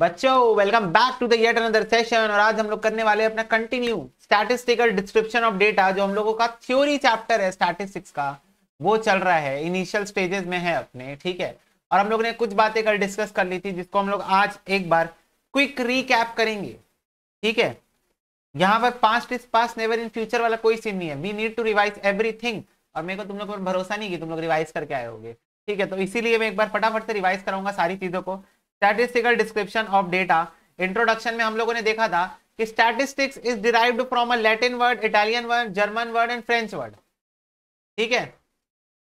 बच्चों welcome back to the yet another session और आज हम लोग करने वाले अपना continue statistical description of data जो हम लोगों का थ्योरी चैप्टर है स्टैटिस्टिक्स का वो चल रहा है इनिशियल स्टेजेस में है अपने ठीक है और हम लोग ने कुछ बातें कल डिस्कस कर ली थी जिसको हम लोग आज एक बार क्विक रिकैप करेंगे ठीक है यहाँ पर past is past never in future वाला कोई सीन नहीं है we need to revise everything और मेरे को तुम लोग पर भरोसा नहीं कि तुम लोग रिवाइज करके आए होगे ठीक है तो इसीलिए मैं एक बार फटाफट से रिवाइज कराऊंगा सारी चीजों को statistical description of data introduction में हम लोगों ने देखा था कि statistics is derive from a Latin word Italian word German word and French word ठीक है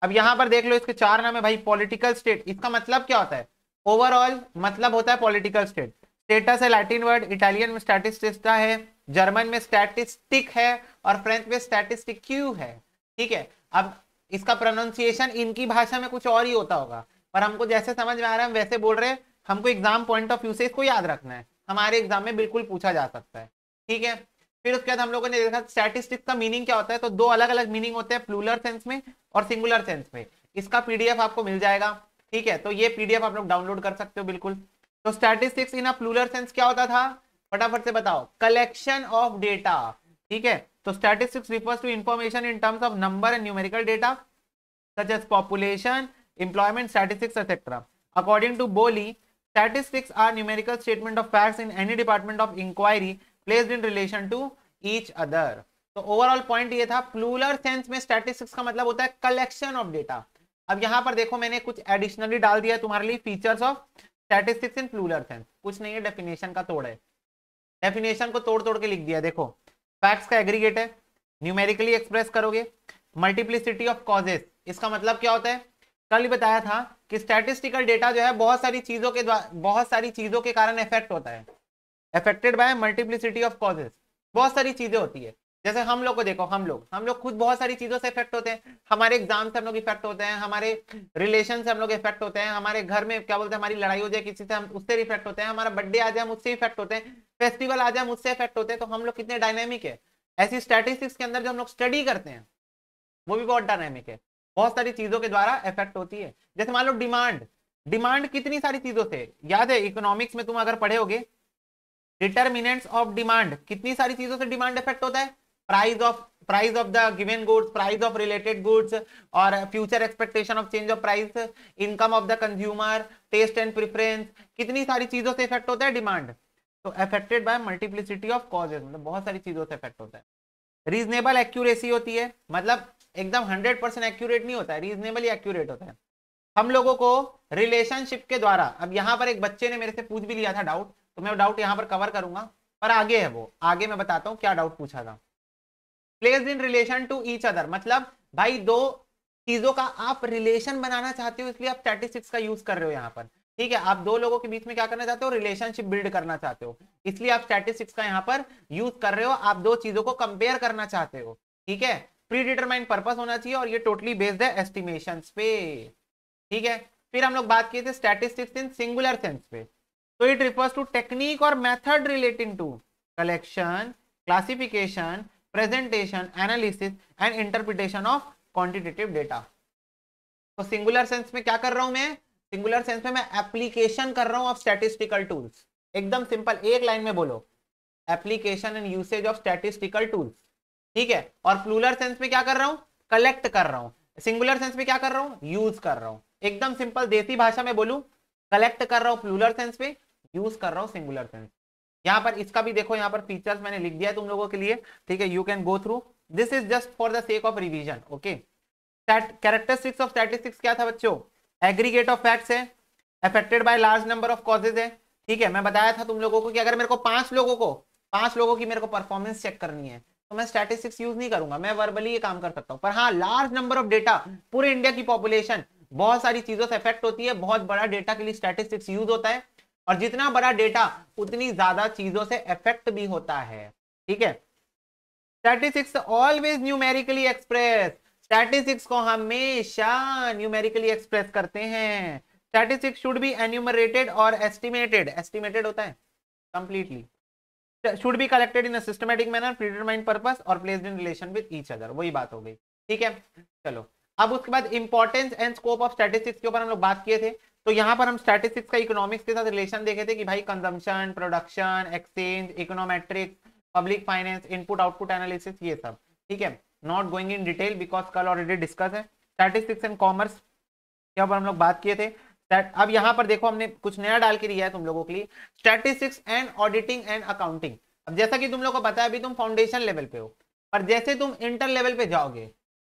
अब यहां पर देख लो इसके चार नाम है भाई पॉलिटिकल स्टेट इसका मतलब क्या होता है ओवरऑल मतलब होता है पॉलिटिकल स्टेट स्टेटस है लैटिन वर्ड इटालियन में स्टैटिस्टिस्टा है जर्मन में स्टैटिस्टिक है और फ्रेंच में स्टैटिस्टिक क्यू है ठीक है अब इसका प्रोनाउंसिएशन इनकी भाषा में कुछ और ही होता होगा पर हमको जैसे समझ में आ रहा है हम वैसे बोल रहे हैं हमको एग्जाम पॉइंट ऑफ व्यू से इसको याद रखना है हमारे एग्जाम में बिल्कुल पूछा जा सकता है ठीक है फिर उसके बाद हम लोगों ने देखा स्टैटिस्टिक्स का मीनिंग क्या होता है तो दो अलग अलग मीनिंग होते हैं प्लूलर सेंस में और सिंगुलर सेंस में इसका पीडीएफ आपको मिल जाएगा ठीक है तो ये पीडीएफ आप लोग डाउनलोड कर सकते हो बिल्कुल तो स्टैटिस्टिक्स इन प्लूलर सेंस क्या होता था फटाफट से बताओ कलेक्शन ऑफ डेटा ठीक है तो statistics refers to information in terms of number and numerical data such as population employment statistics etcetera according to Bowley Statistics are numerical statement of facts in any department of inquiry placed in relation to each other. तो overall point ये था plural sense में statistics का मतलब होता है collection of data अब यहाँ पर देखो मैंने कुछ एडिशनली डाल दिया तुम्हारे लिए features of statistics in plural sense कुछ नहीं है डेफिनेशन का तोड़ है डेफिनेशन को तोड़ तोड़ के लिख दिया देखो फैक्ट्स का एग्रीगेट है न्यूमेरिकली एक्सप्रेस करोगे मल्टीप्लिसिटी ऑफ कॉजेस इसका मतलब क्या होता है कल बताया था कि स्टैटिस्टिकल डेटा जो है बहुत सारी चीजों के बहुत सारी चीजों के कारण इफेक्ट होता है affected by multiplicity of causes बहुत सारी चीजें होती है जैसे हम लोग को देखो हम लोग हम लोग खुद बहुत सारी चीजों से इफेक्ट होते हैं हमारे एग्जाम से हम लोग इफेक्ट होते हैं हमारे रिलेशन से हम लोग इफेक्ट होते हैं हमारे घर में क्या बोलते हैं हमारी लड़ाई हो जाए किसी से हम उससे इफेक्ट होते हैं हमारा बर्थडे आ जाए उससे इफेक्ट होते हैं फेस्टिवल आ जाए उससे इफेक्ट होते हैं तो हम लोग कितने डायनेमिक है ऐसी स्टैटिस्टिक्स के अंदर जो हम लोग स्टडी करते हैं वो भी बहुत डायनेमिक है बहुत सारी चीजों के द्वारा इफेक्ट होती है जैसे मान लो डिमांड डिमांड कितनी सारी चीजों से याद है इकोनॉमिक्स में तुम अगर पढ़े होगे डिटर्मिनेंट्स ऑफ डिमांड कितनी सारी चीजों से डिमांड इफेक्ट होता है price of price of the given goods price of related goods और future expectation of change of price income of the consumer taste and preference कितनी सारी चीजों से इफेक्ट होता है डिमांड तो affected by multiplicity of causes मतलब बहुत सारी चीजों से इफेक्ट होता है रीजनेबल एक्यूरेसी होती है मतलब एकदम हंड्रेड परसेंट एक्यूरेट नहीं होता है रीजनेबली एक्यूरेट होता है हम लोगों को रिलेशनशिप के द्वारा अब यहाँ पर एक बच्चे ने मेरे से पूछ भी लिया था डाउट तो मैं डाउट यहाँ पर कवर करूंगा पर आगे है वो आगे मैं बताता हूँ क्या डाउट पूछा था place in relation to each other मतलब भाई दो चीजों का आप रिलेशन बनाना चाहते हो इसलिए आप स्टैटिस्टिक्स का यूज कर रहे हो यहाँ पर ठीक है आप दो लोगों के बीच में क्या करना चाहते हो रिलेशनशिप बिल्ड करना चाहते हो इसलिए आप स्टैटिस्टिक्स का यहाँ पर यूज कर रहे हो आप दो चीजों को कंपेयर करना चाहते हो ठीक है प्री पर्पस होना चाहिए और ये टोटली बेस्ड है एस्टिमेशन पे ठीक है फिर हम लोग बात किए थे स्टैटिस्टिक्स इन सिंगुलर सेंस पे तो इट रिफर्स टू टेक्निक और method relating to collection classification presentation analysis and interpretation of quantitative data तो सिंगुलर सेंस में क्या कर रहा हूं मैं सिंगुलर सेंस में मैं एप्लीकेशन कर रहा हूं ऑफ स्टैटिस्टिकल टूल्स एकदम सिंपल एक लाइन में बोलो application and usage of statistical tools ठीक है और प्लूलर सेंस में क्या कर रहा हूं कलेक्ट कर रहा हूँ सिंगुलर सेंस में क्या कर रहा हूँ यूज कर रहा हूं एकदम सिंपल देसी भाषा में बोलू कलेक्ट कर रहा हूं प्लूलर सेंस में यूज कर रहा हूं सिंगुलर सेंस यहां पर इसका भी देखो यहां पर फीचर्स मैंने लिख दिया है तुम लोगों के लिए ठीक है you can go through this is just for the sake of revision okay characteristics of statistics क्या था बच्चों एग्रीगेट ऑफ फैक्ट्स है affected by large number of causes है ठीक है मैं बताया था तुम लोगों को कि अगर मेरे को पांच लोगों को पांच लोगों की मेरे को परफॉर्मेंस चेक करनी है तो मैं स्टैटिस्टिक्स यूज नहीं करूंगा मैं वर्बली ये काम कर सकता हूँ पर हाँ लार्ज नंबर ऑफ डेटा पूरे इंडिया की पॉपुलेशन बहुत सारी चीजों से इफेक्ट होती है बहुत बड़ा डेटा के लिए स्टैटिस्टिक्स यूज होता है और जितना बड़ा डेटा उतनी ज्यादा चीजों से इफेक्ट भी होता है ठीक है statistics always numerically express statistics को हमेशा न्यूमेरिकली एक्सप्रेस करते हैं स्टैटिस्टिक्स शुड बी एन्यूमरेटेड और एस्टिमेटेड एस्टिमेटेड होता है completely should be collected in systematic manner predetermined purpose और placed in relation with each other वही बात हो गई ठीक है चलो अब उसके बाद importance and scope of statistics के ऊपर हम लोग बात किए थे तो यहाँ पर हम स्टैटिस्टिक्स का इकोनॉमिक्स के साथ रिलेशन देखे थे कि भाई consumption production exchange econometrics public finance input output analysis ये सब ठीक है not going in detail because कल ऑलरेडी डिस्कस है स्टैटिस्टिक्स एंड कॉमर्स यहाँ पर हम लोग बात किए थे अब यहां पर देखो हमने कुछ नया डाल के दिया है तुम लोगों के लिए statistics and auditing and accounting अब जैसा कि तुम लोगों को पता है अभी तुम फाउंडेशन लेवल पे हो पर जैसे तुम इंटर लेवल पे जाओगे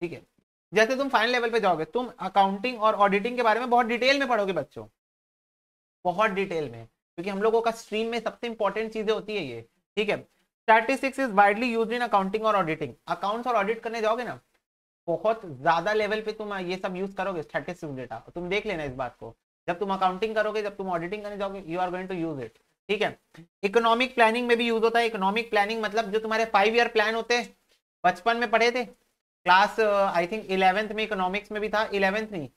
ठीक है जैसे तुम फाइनल लेवल पे जाओगे तुम अकाउंटिंग और ऑडिटिंग के बारे में बहुत डिटेल में पढ़ोगे बच्चों बहुत डिटेल में क्योंकि हम लोगों का स्ट्रीम में सबसे इंपॉर्टेंट चीजें होती है ये ठीक है statistics is widely use in accounting और ऑडिटिंग अकाउंट्स और ऑडिट करने जाओगे ना बहुत ज्यादा लेवल पे तुम ये सब यूज करोगे स्टैटिस्टिक डेटा तुम देख लेना इस बात को जब तुम अकाउंटिंग करोगे जब तुम ऑडिटिंग करने जाओगे you are going to use it ठीक है इकोनॉमिक प्लानिंग में भी यूज होता है इकोनॉमिक प्लानिंग मतलब जो तुम्हारे फाइव ईयर प्लान होते हैं बचपन में पढ़े थे क्लास आई थिंक इलेवेंथ में इकोनॉमिक्स में भी था इलेवेंथ नहीं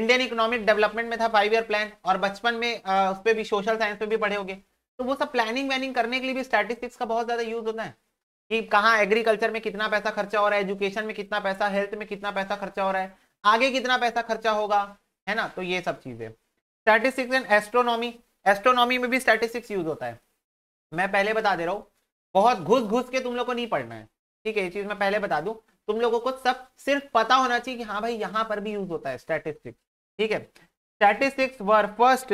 इंडियन इकोनॉमिक डेवलपमेंट में था फाइव ईयर प्लान और बचपन में uh, उस पर भी सोशल साइंस में भी पढ़े होंगे तो वो सब प्लानिंग वैनिंग करने के लिए भी स्टैटिस्टिक्स का बहुत ज्यादा यूज होता है कि कहाँ एग्रीकल्चर में कितना पैसा खर्चा हो रहा है एजुकेशन में कितना पैसा हेल्थ में कितना पैसा खर्चा हो रहा है आगे कितना पैसा खर्चा होगा है ना तो ये सब चीजें स्टैटिस्टिक्स एंड एस्ट्रोनॉमी एस्ट्रोनॉमी में भी स्टैटिस्टिक्स यूज होता है मैं पहले बता दे रहा हूँ बहुत घुस घुस के तुम लोग को नहीं पढ़ना है ठीक है ये चीज मैं पहले बता दूं तुम लोगों को सब सिर्फ पता होना चाहिए कि हाँ भाई यहाँ पर भी यूज होता है स्टैटिस्टिक्स ठीक है statistics were first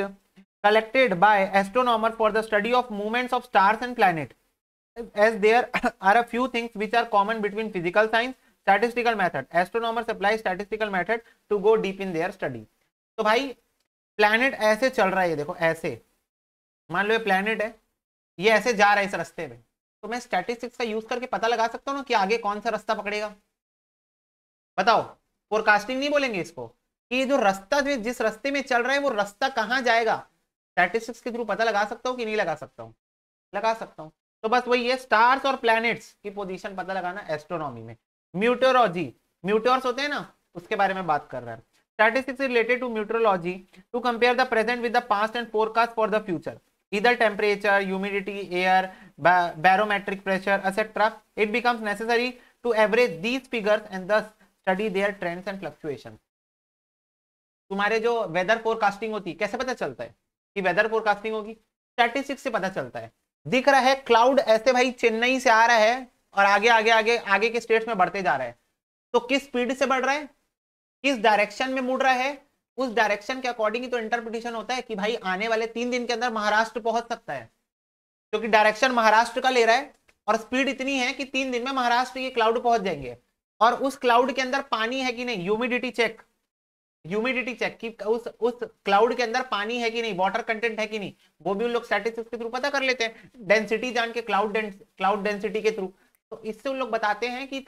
collected by astronomer for the study of movements of stars and planet as there are a few things which are common between physical science statistical method astronomers apply statistical method to go deep in their study तो भाई planet ऐसे चल रहा है ये देखो ऐसे मान लो ये प्लैनेट है ये ऐसे जा रहा है इस रास्ते में तो मैं स्टैटिस्टिक्स का यूज करके पता लगा सकता हूँ ना कि आगे कौन सा रास्ता पकड़ेगा बताओ फोरकास्टिंग नहीं बोलेंगे इसको कि ये जो रास्ता जिस रास्ते में चल रहा है वो रास्ता कहाँ जाएगा स्टैटिस्टिक्स के थ्रू पता लगा सकता हूँ कि नहीं लगा सकता हूँ लगा सकता हूँ तो बस वही है स्टार्स और प्लैनेट्स की पोजीशन पता लगाना एस्ट्रोनॉमी में म्यूटोरोजी म्यूटोर्स होते हैं ना उसके बारे में बात कर रहा है statistics related to meteorology to compare the present with the past and forecast for the future इधर temperature humidity air barometric pressure etcetera it becomes necessary to average these figures and the study their trends and fluctuation तुम्हारे जो weather forecasting होती है कैसे पता चलता है कि वेदर फोरकास्टिंग होगी स्टैटिस्टिक्स से पता चलता है दिख रहा है क्लाउड ऐसे भाई चेन्नई से आ रहा है और आगे आगे आगे आगे के स्टेट्स में बढ़ते जा रहे है तो किस स्पीड से बढ़ रहा है किस डायरेक्शन में मुड़ रहा है उस डायरेक्शन के अकॉर्डिंग ही तो इंटरप्रिटेशन होता है कि भाई आने वाले तीन दिन के अंदर महाराष्ट्र पहुंच सकता है क्योंकि तो डायरेक्शन महाराष्ट्र का ले रहा है और स्पीड इतनी है कि तीन दिन में महाराष्ट्र के क्लाउड पहुंच जाएंगे और उस क्लाउड के अंदर पानी है कि नहीं ह्यूमिडिटी चेक ह्यूमिडिटी चेक की उस उस क्लाउड के अंदर पानी है कि नहीं वाटर कंटेंट है कि नहीं वो भी उन लोग स्टैटिस्टिक्स के थ्रू पता कर लेते हैं डेंसिटी जान के क्लाउड क्लाउड डेंसिटी के थ्रू तो इससे उन लोग बताते हैं कि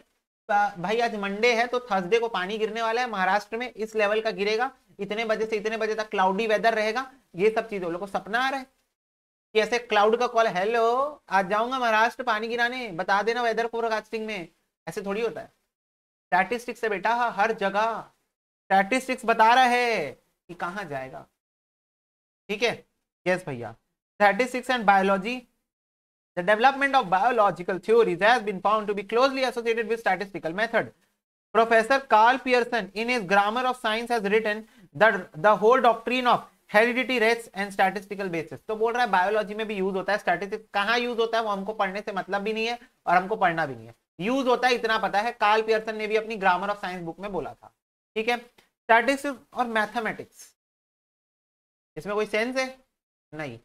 भाई आज मंडे है तो थर्सडे को पानी गिरने वाला है महाराष्ट्र में इस लेवल का गिरेगा इतने बजे से इतने बजे तक क्लाउडी वेदर रहेगा ये सब चीज उन लोग को सपना आ रहा है कि ऐसे क्लाउड का कॉल हेलो आज जाऊंगा महाराष्ट्र पानी गिराने बता देना वेदर फोरकास्टिंग में ऐसे थोड़ी होता है स्टैटिस्टिक्स से बेटा हर जगह स्टैटिस्टिक्स बता रहा है कि कहां जाएगा ठीक है यस भैया statistics and biology the development of biological theories has been found to be closely associated with statistical method professor Karl Pearson in his grammar of science has written that the whole doctrine of heredity rests and statistical basis तो बोल रहा है biology में भी use होता है statistics कहां use होता है वो हमको पढ़ने से मतलब भी नहीं है और हमको पढ़ना भी नहीं है यूज होता है इतना पता है कार्ल पियर्सन ने भी अपनी ग्रामर ऑफ साइंस बुक में बोला था ठीक है स्टैटिक्स और मैथमेटिक्स इसमें कोई सेंस है नहीं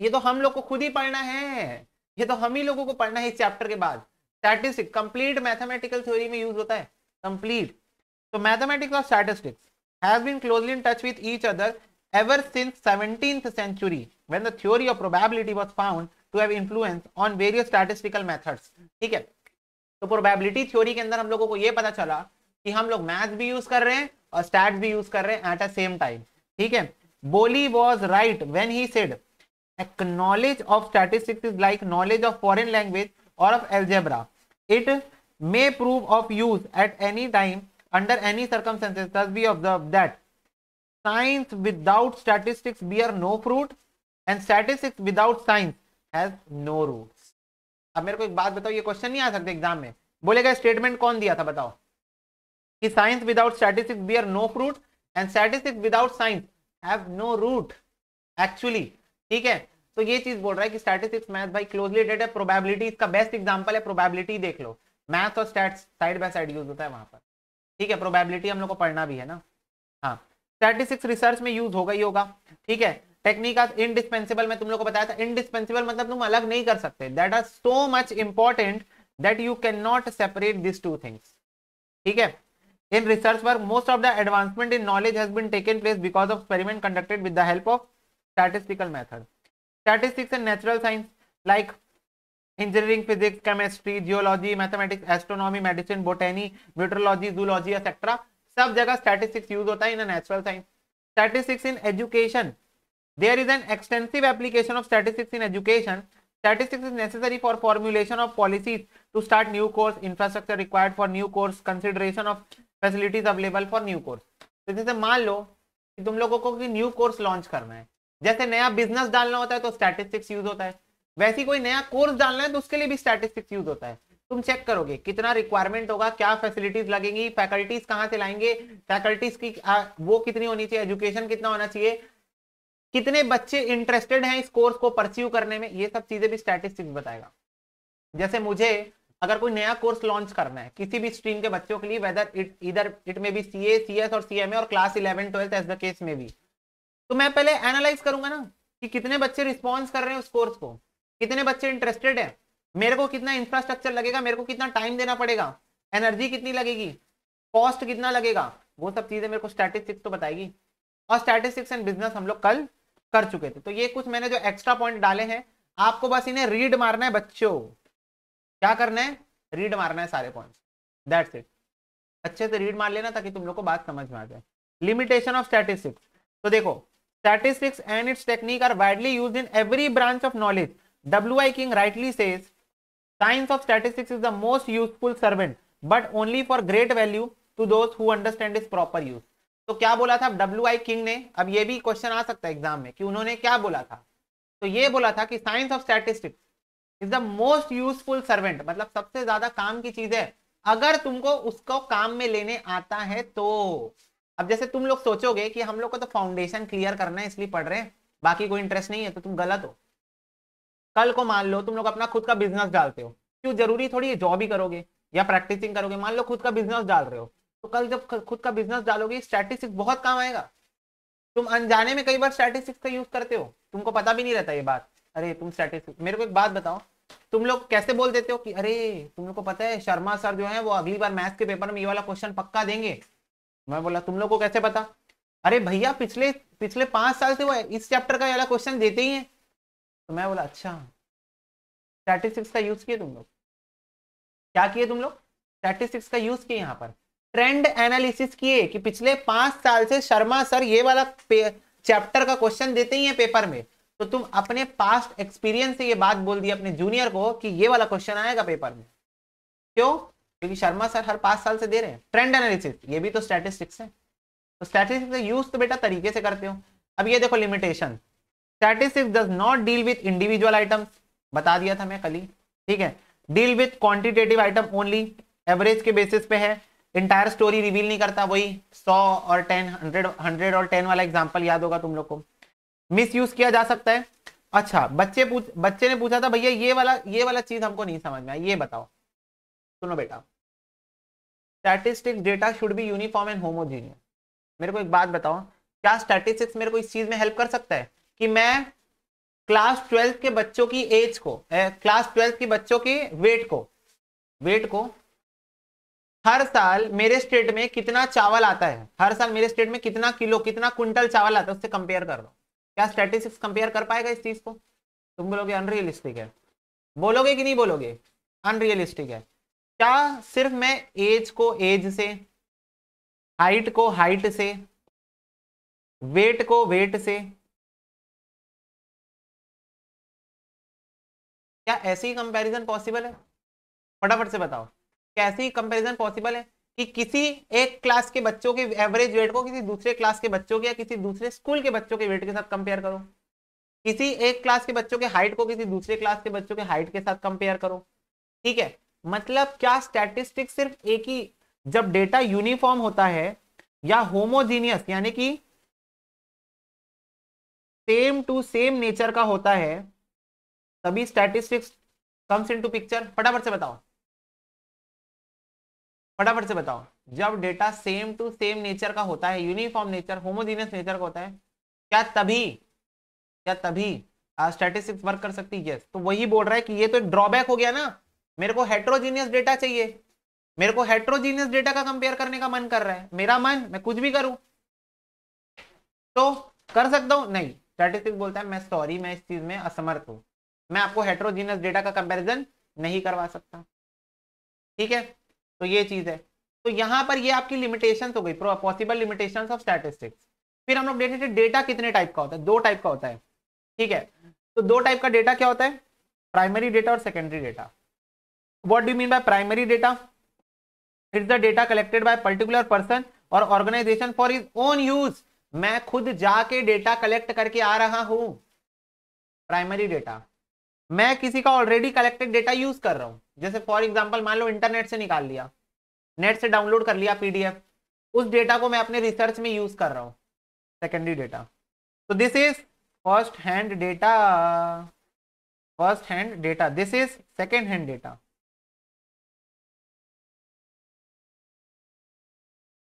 ये तो हम लोग को खुद ही पढ़ना है ये तो हम ही लोगों को पढ़ना है इस चैप्टर के बाद स्टैटिस्टिक कंप्लीट मैथमेटिकल थ्योरी में यूज होता है कंप्लीट तो मैथमेटिक्स और statistics has been closely in touch with each other ever since 17th century when the theory of probability was found to have influence on various statistical methods ठीक है तो probability theory के अंदर हम लोगों को यह पता चला कि हम लोग मैथ भी यूज कर रहे हैं और स्टैट भी यूज कर रहे हैं एट अ सेम टाइम ठीक है Bowley was right when he said knowledge of statistics is like knowledge of foreign language और of algebra it may prove of use at any time under any any circumstances thus observe that science without statistics bear no fruit and statistics without science has no root अब मेरे को एक बात बताओ ये question नहीं आ सकते exam में बोलेगा स्टेटमेंट कौन दिया था बताओ कि science without statistics bear no fruit and statistics without science have no root actually ठीक है तो ये चीज बोल रहा है कि स्टैटिस्टिक्स मैथ भाई क्लोजली रिलेटेड है प्रोबेबिलिटी इसका बेस्ट एग्जांपल है प्रोबेबिलिटी देख लो मैथ और stats side by side use होता है वहां पर ठीक है प्रोबेबिलिटी हम लोग को पढ़ना भी है ना हाँ स्टैटिस्टिक्स रिसर्च में यूज होगा ही होगा ठीक है टेक्निक इनडिस्पेंसिबल मैं तुम लोग को बताया था इनडिस्पेंसिबल मतलब तुम अलग नहीं कर सकते that are so much important that you can not separate this two things ठीक है In research work, most of the advancement in knowledge has been taken place because of experiment conducted with the help of statistical method. Statistics and natural science like engineering, physics, chemistry, geology, mathematics, astronomy, medicine, botany, meteorology, zoology, etc. सब statistics used hota in a natural science. Statistics in education. There is an extensive application of statistics in education. Statistics is necessary for formulation of policies to start new course, infrastructure required for new course, consideration of facilities available for new course तो जैसे मान लो कि तुम लोगों को कि new course launch करना है जैसे नया बिजनेस डालना होता है तो स्टैटिस्टिक्स यूज होता है वैसे कोई नया कोर्स डालना है तो उसके लिए भी स्टैटिस्टिक्स यूज होता है तुम चेक करोगे कितना रिक्वायरमेंट होगा क्या फैसिलिटीज लगेंगी फैकल्टीज कहाँ से लाएंगे फैकल्टीज की आ, वो कितनी होनी चाहिए एजुकेशन कितना होना चाहिए कितने बच्चे इंटरेस्टेड हैं इस कोर्स को परस्यू करने में ये सब चीजें भी स्टैटिस्टिक्स बताएगा जैसे मुझे अगर कोई नया कोर्स लॉन्च करना है किसी भी स्ट्रीम के बच्चों के लिए वेदर इट इधर इट में भी सी ए सी एस और सी एम ए और class eleven twelfth as the case में भी तो मैं पहले एनालाइज करूंगा ना कि कितने बच्चे रिस्पॉन्स कर रहे हैं उस कोर्स को कितने बच्चे इंटरेस्टेड है मेरे को कितना इंफ्रास्ट्रक्चर लगेगा मेरे को कितना टाइम देना पड़ेगा एनर्जी कितनी लगेगी कॉस्ट कितना लगेगा वो सब चीज़ें मेरे को स्टैटिस्टिक्स तो बताएगी और स्टैटिस्टिक्स एंड बिजनेस हम लोग कल कर चुके थे तो ये कुछ मैंने जो एक्स्ट्रा पॉइंट डाले हैं आपको बस इन्हें रीड मारना है बच्चों क्या करना है रीड मारना है सारे पॉइंट दैट्स इट अच्छे से रीड मार लेना ताकि तुम लोग को बात समझ में आ जाए लिमिटेशन ऑफ स्टैटिस्टिक्स तो देखो statistics and its technique are widely use in every branch of knowledge W I King rightly says science of statistics is the most useful servant but only for great value to those who understand is proper use तो क्या बोला था W I king ने अब ये भी question आ सकता है एग्जाम में कि उन्होंने क्या बोला था तो ये बोला था कि science of statistics is the most useful servant मतलब सबसे ज्यादा काम की चीज है अगर तुमको उसको काम में लेने आता है तो अब जैसे तुम लोग सोचोगे कि हम लोग को तो फाउंडेशन क्लियर करना है इसलिए पढ़ रहे हैं बाकी कोई इंटरेस्ट नहीं है तो तुम गलत हो कल को मान लो तुम लोग अपना खुद का बिजनेस डालते हो क्यों जरूरी थोड़ी जॉब ही करोगे या प्रैक्टिसिंग करोगे मान लो खुद का बिजनेस डाल रहे हो तो कल जब खुद का बिजनेस डालोगे स्टैटिस्टिक्स बहुत काम आएगा तुम अनजाने में कई बार स्टैटिस्टिक्स का यूज करते हो तुमको पता भी नहीं रहता ये बात अरे तुम स्टैटिस्टिक मेरे को एक बात बताओ तुम लोग कैसे बोल देते हो कि अरे तुम लोग को पता है शर्मा सर जो है वो अगली बार मैथ्स के पेपर में ये वाला क्वेश्चन पक्का देंगे मैं बोला तुम लोग को कैसे पता अरे भैया पिछले पिछले पांच साल से वो इस चैप्टर का वाला क्वेश्चन देते ही हैं तो मैं बोला अच्छा स्टैटिस्टिक्स का यूज किए तुम लोग क्या किए तुम लोग स्टैटिस्टिक्स का यूज किए यहाँ पर ट्रेंड एनालिसिस किए कि पिछले पांच साल से शर्मा सर ये वाला चैप्टर का क्वेश्चन देते ही है पेपर में तो तुम अपने पास्ट एक्सपीरियंस से ये बात बोल दी अपने जूनियर को कि ये वाला क्वेश्चन आएगा पेपर में क्यों क्योंकि शर्मा सर हर पांच साल से दे रहे हैं ट्रेंड एनालिसिस ये भी तो स्टैटिस्टिक्स है तो स्टैटिस्टिक्स यूज तो बेटा तरीके से करते हो अब ये देखो limitation statistics does not deal with individual item बता दिया था मैं कल ही ठीक है deal with quantitative item only average के बेसिस पे है इंटायर स्टोरी रिवील नहीं करता वही सौ और टेन हंड्रेड हंड्रेड और टेन वाला एग्जाम्पल याद होगा तुम लोग को मिस किया जा सकता है अच्छा बच्चे पूछ बच्चे ने पूछा था भैया ये वाला ये वाला चीज हमको नहीं समझ में आई ये बताओ सुनो बेटा statistics data should be uniform and homogeneous मेरे को एक बात बताओ क्या स्टैटिस्टिक्स मेरे को इस चीज में हेल्प कर सकता है कि मैं क्लास ट्वेल्थ के बच्चों की एज को ए, क्लास ट्वेल्थ के बच्चों के वेट को वेट को हर साल मेरे स्टेट में कितना चावल आता है हर साल मेरे स्टेट में कितना किलो कितना क्विंटल चावल आता है उससे कंपेयर कर दो क्या स्टैटिस्टिक्स कंपेयर कर पाएगा इस चीज को तुम बोलोगे अनरियलिस्टिक है बोलोगे कि नहीं बोलोगे अनरियलिस्टिक है क्या सिर्फ मैं एज को एज से हाइट को हाइट से वेट को वेट से क्या ऐसी कंपैरिजन पॉसिबल है फटाफट से बताओ क्या कंपैरिजन पॉसिबल है कि किसी एक क्लास के बच्चों के एवरेज वेट को किसी दूसरे क्लास के बच्चों के या किसी दूसरे स्कूल के बच्चों के वेट के साथ कंपेयर करो किसी एक क्लास के बच्चों के हाइट को किसी दूसरे क्लास के बच्चों के हाइट के साथ कंपेयर करो ठीक है मतलब क्या स्टैटिस्टिक सिर्फ एक ही जब डेटा यूनिफॉर्म होता है या होमोजीनियस यानी कि सेम टू सेम नेचर का होता है तभी स्टैटिस्टिक्स कम्स इनटू पिक्चर फटाफट से बताओ फटाफट से बताओ जब data same to same nature का होता है यूनिफॉर्म नेचर होमोजीनियस नेचर का होता है क्या तभी क्या तभी स्टैटिस्टिक्स वर्क कर सकती है तो वही बोल रहा है कि ये तो एक ड्रॉबैक हो गया ना मेरे को हेट्रोजीनियस डेटा चाहिए मेरे को हेट्रोजीनियस डेटा का कंपेयर करने का मन कर रहा है मेरा मन मैं कुछ भी करूं तो कर सकता हूं नहीं स्टैटिस्टिक्स बोलता है मैं सॉरी मैं इस चीज में असमर्थ हूं मैं आपको हेट्रोजीनियस डेटा का कंपेरिजन नहीं करवा सकता ठीक है तो ये चीज है तो यहाँ पर ये आपकी लिमिटेशन हो गई पॉसिबल लिमिटेशन ऑफ स्टैटिस्टिक्स फिर हम लोग देखते हैं डेटा कितने टाइप का होता है दो टाइप का होता है ठीक है तो दो टाइप का डेटा क्या होता है प्राइमरी डेटा और secondary data what do mean by primary data it the data collected by particular person और organisation for is own use मैं खुद जाके डेटा कलेक्ट करके आ रहा हूं प्राइमरी डेटा मैं किसी का ऑलरेडी कलेक्टेड डेटा यूज कर रहा हूँ जैसे फॉर एग्जाम्पल मान लो इंटरनेट से निकाल लिया नेट से डाउनलोड कर लिया पीडीएफ उस डेटा को मैं अपने रिसर्च में यूज कर रहा हूँ सेकेंडरी डेटा तो this is first hand data first hand data this is second hand data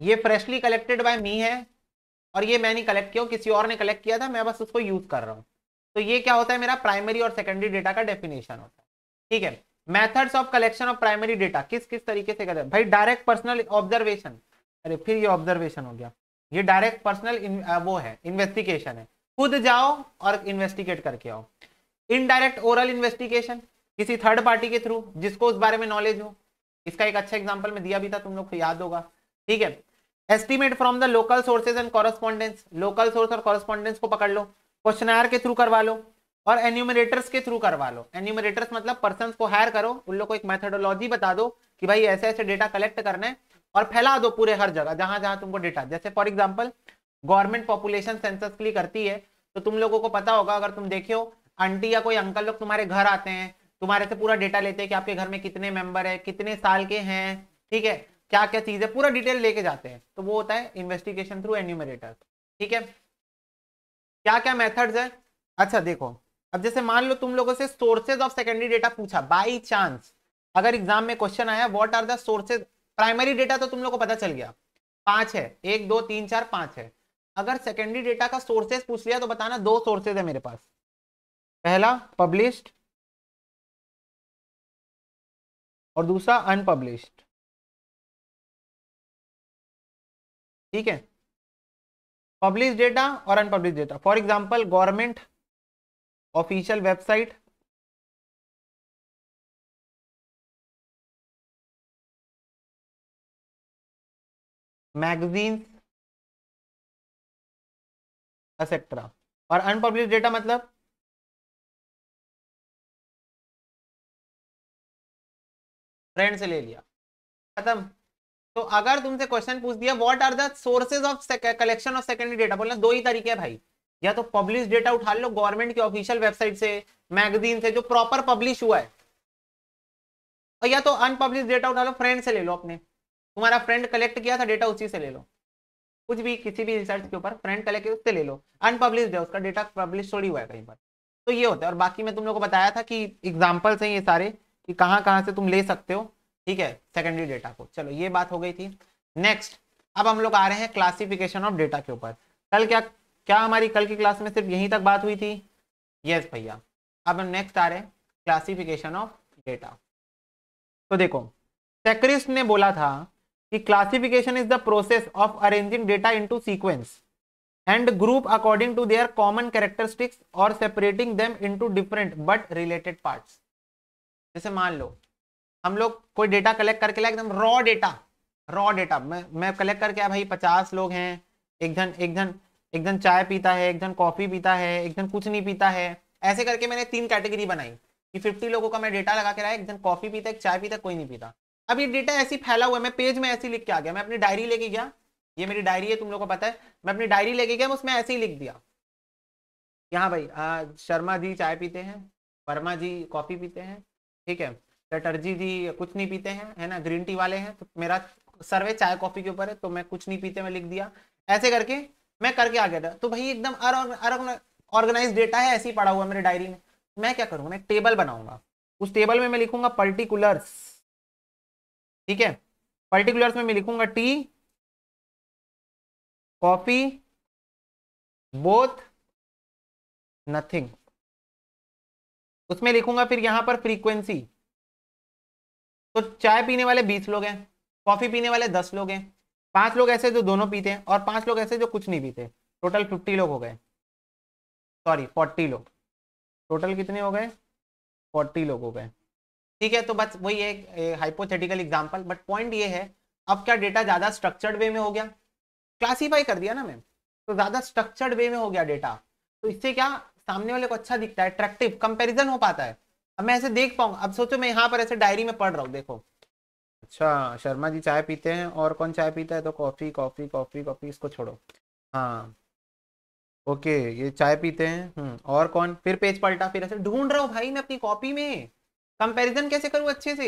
ये फ्रेशली कलेक्टेड बाय मी है और ये मैंने कलेक्ट किया किसी और ने कलेक्ट किया था मैं बस उसको यूज कर रहा हूँ तो ये क्या होता है मेरा प्राइमरी और सेकेंडरी डेटा का डेफिनेशन होता है ठीक है methods of collection of primary data किस किस तरीके से करें भाई डायरेक्ट पर्सनल ऑब्जर्वेशन अरे फिर ये ऑब्जर्वेशन हो गया ये डायरेक्ट पर्सनल वो है इन्वेस्टिगेशन है खुद जाओ और इन्वेस्टिगेट करके आओ इनडायरेक्ट ओरल इन्वेस्टिगेशन किसी थर्ड पार्टी के थ्रू जिसको उस बारे में नॉलेज हो इसका एक अच्छा एग्जाम्पल में दिया भी था तुम लोग को याद होगा ठीक है estimate from the local sources and correspondence local source और कॉरेस्पॉन्डेंस को पकड़ लो क्वेश्चन के थ्रू करवा लो और एन्यूमरेटर्स के थ्रू करवा लो एन्यूमरेटर्स मतलब पर्सन को हायर करो उन लोग को एक मैथडोलॉजी बता दो कि भाई ऐसे ऐसे डेटा कलेक्ट करना है और फैला दो पूरे हर जगह जहां जहां तुमको डेटा जैसे for example government population census के लिए करती है तो तुम लोगों को पता होगा अगर तुम देखे हो आंटी या कोई अंकल लोग तुम्हारे घर आते हैं तुम्हारे से पूरा डेटा लेते हैं कि आपके घर में कितने मेंबर है कितने साल के हैं ठीक है क्या क्या चीज है पूरा डिटेल लेके जाते हैं तो वो होता है इन्वेस्टिगेशन थ्रू एन्यूमरेटर ठीक है क्या क्या मेथड्स है अच्छा देखो अब जैसे मान लो तुम लोगों से सोर्सेज ऑफ सेकेंडरी डेटा पूछा बाई चांस अगर एग्जाम में क्वेश्चन आया what are the sources primary data तो तुम लोग को पता चल गया पांच है एक दो तीन चार पांच है अगर सेकेंडरी डेटा का सोर्सेज पूछ लिया तो बताना दो सोर्सेज है मेरे पास पहला पब्लिश्ड और दूसरा अनपब्लिश्ड ठीक है पब्लिश डेटा और unpublish data for example government official website magazines etcetera और अनपब्लिश डेटा मतलब फ्रेंड से ले लिया खत्म तो अगर तुमसे क्वेश्चन पूछ दिया what are the sources of collection of secondary data बोलना दो ही तरीके है भाई या तो पब्लिश डेटा उठा लो गवर्नमेंट की ऑफिशियल वेबसाइट से मैगजीन से जो प्रॉपर पब्लिश हुआ है और या तो अनपब्लिश डेटा उठा लो फ्रेंड से ले लो अपने तुम्हारा फ्रेंड कलेक्ट किया था डेटा उसी से ले लो कुछ भी किसी भी रिसर्च के ऊपर फ्रेंड कलेक्ट उससे ले लो अनपब्लिश है उसका डेटा पब्लिश थोड़ी हुआ है कहीं पर तो ये होता है और बाकी मैं तुम लोग को बताया था कि एग्जाम्पल्स हैं ये सारे कि कहाँ कहाँ से तुम ले सकते हो ठीक है सेकेंडरी डेटा को चलो ये बात हो गई थी नेक्स्ट अब हम लोग आ रहे हैं क्लासिफिकेशन ऑफ डेटा के ऊपर कल क्या क्या हमारी कल की क्लास में सिर्फ यहीं तक बात हुई थी यस भैया अब हम नेक्स्ट आ रहे हैं क्लासिफिकेशन ऑफ डेटा तो देखो सेक्रिस्ट ने बोला था कि classification is the process of arranging data into sequence and group according to their common characteristics और separating them into different but related parts जैसे मान लो हम लोग कोई डेटा कलेक्ट करके लाए एकदम रॉ डेटा रॉ डेटा मैं मैं कलेक्ट करके आया भाई पचास लोग हैं एक जन एक जन एक जन चाय पीता है एक जन कॉफ़ी पीता है एक जन कुछ नहीं पीता है ऐसे करके मैंने तीन कैटेगरी बनाई कि फिफ्टी लोगों का मैं डेटा लगा के रहा एक जन कॉफ़ी पीता एक चाय पीता कोई नहीं पीता अब ये डेटा ऐसी फैला हुआ है मैं पेज में ऐसी लिख के आ गया मैं अपनी डायरी लेके गया ये मेरी डायरी है तुम लोगों को पता है मैं अपनी डायरी लेके गया उसमें ऐसे ही लिख दिया यहाँ भाई आ, शर्मा जी चाय पीते हैं वर्मा जी कॉफ़ी पीते हैं ठीक है चटर्जी जी कुछ नहीं पीते हैं है ना ग्रीन टी वाले हैं तो मेरा सर्वे चाय कॉफी के ऊपर है तो मैं कुछ नहीं पीते मैं लिख दिया ऐसे करके मैं करके आ गया था तो भाई एकदम ऑर्गेनाइज डेटा है ऐसे ही पड़ा हुआ मेरे डायरी में मैं क्या करूंगा मैं टेबल बनाऊंगा उस टेबल में मैं लिखूंगा पर्टिकुलर्स ठीक है पर्टिकुलर्स में मैं लिखूंगा टी कॉफी बोथ नथिंग उसमें लिखूंगा फिर यहां पर फ्रीक्वेंसी तो चाय पीने वाले बीस लोग हैं कॉफ़ी पीने वाले दस लोग हैं पांच लोग ऐसे जो दोनों पीते हैं और पांच लोग ऐसे जो कुछ नहीं पीते टोटल फिफ्टी लोग हो गए सॉरी फोर्टी लोग टोटल कितने हो गए फोर्टी लोग हो गए ठीक है तो बस वही एक हाइपोथेटिकल एग्जाम्पल बट पॉइंट ये है अब क्या डेटा ज़्यादा स्ट्रक्चर्ड वे में हो गया क्लासीफाई कर दिया ना मैम तो ज़्यादा स्ट्रक्चर्ड वे में हो गया डेटा तो इससे क्या सामने वाले को अच्छा दिखता है अट्रैक्टिव कंपेरिजन हो पाता है अब मैं ऐसे देख पाऊंगा अब सोचो मैं यहाँ पर ऐसे डायरी में पढ़ रहा हूँ देखो अच्छा शर्मा जी चाय पीते हैं और कौन चाय पीता है तो कॉफ़ी कॉफ़ी कॉफ़ी कॉफ़ी इसको छोड़ो हाँ ओके ये चाय पीते हैं हम्म, और कौन फिर पेज पलटा फिर ऐसे ढूंढ रहा हूँ भाई मैं अपनी कॉपी में कंपेरिजन कैसे करूँ अच्छे से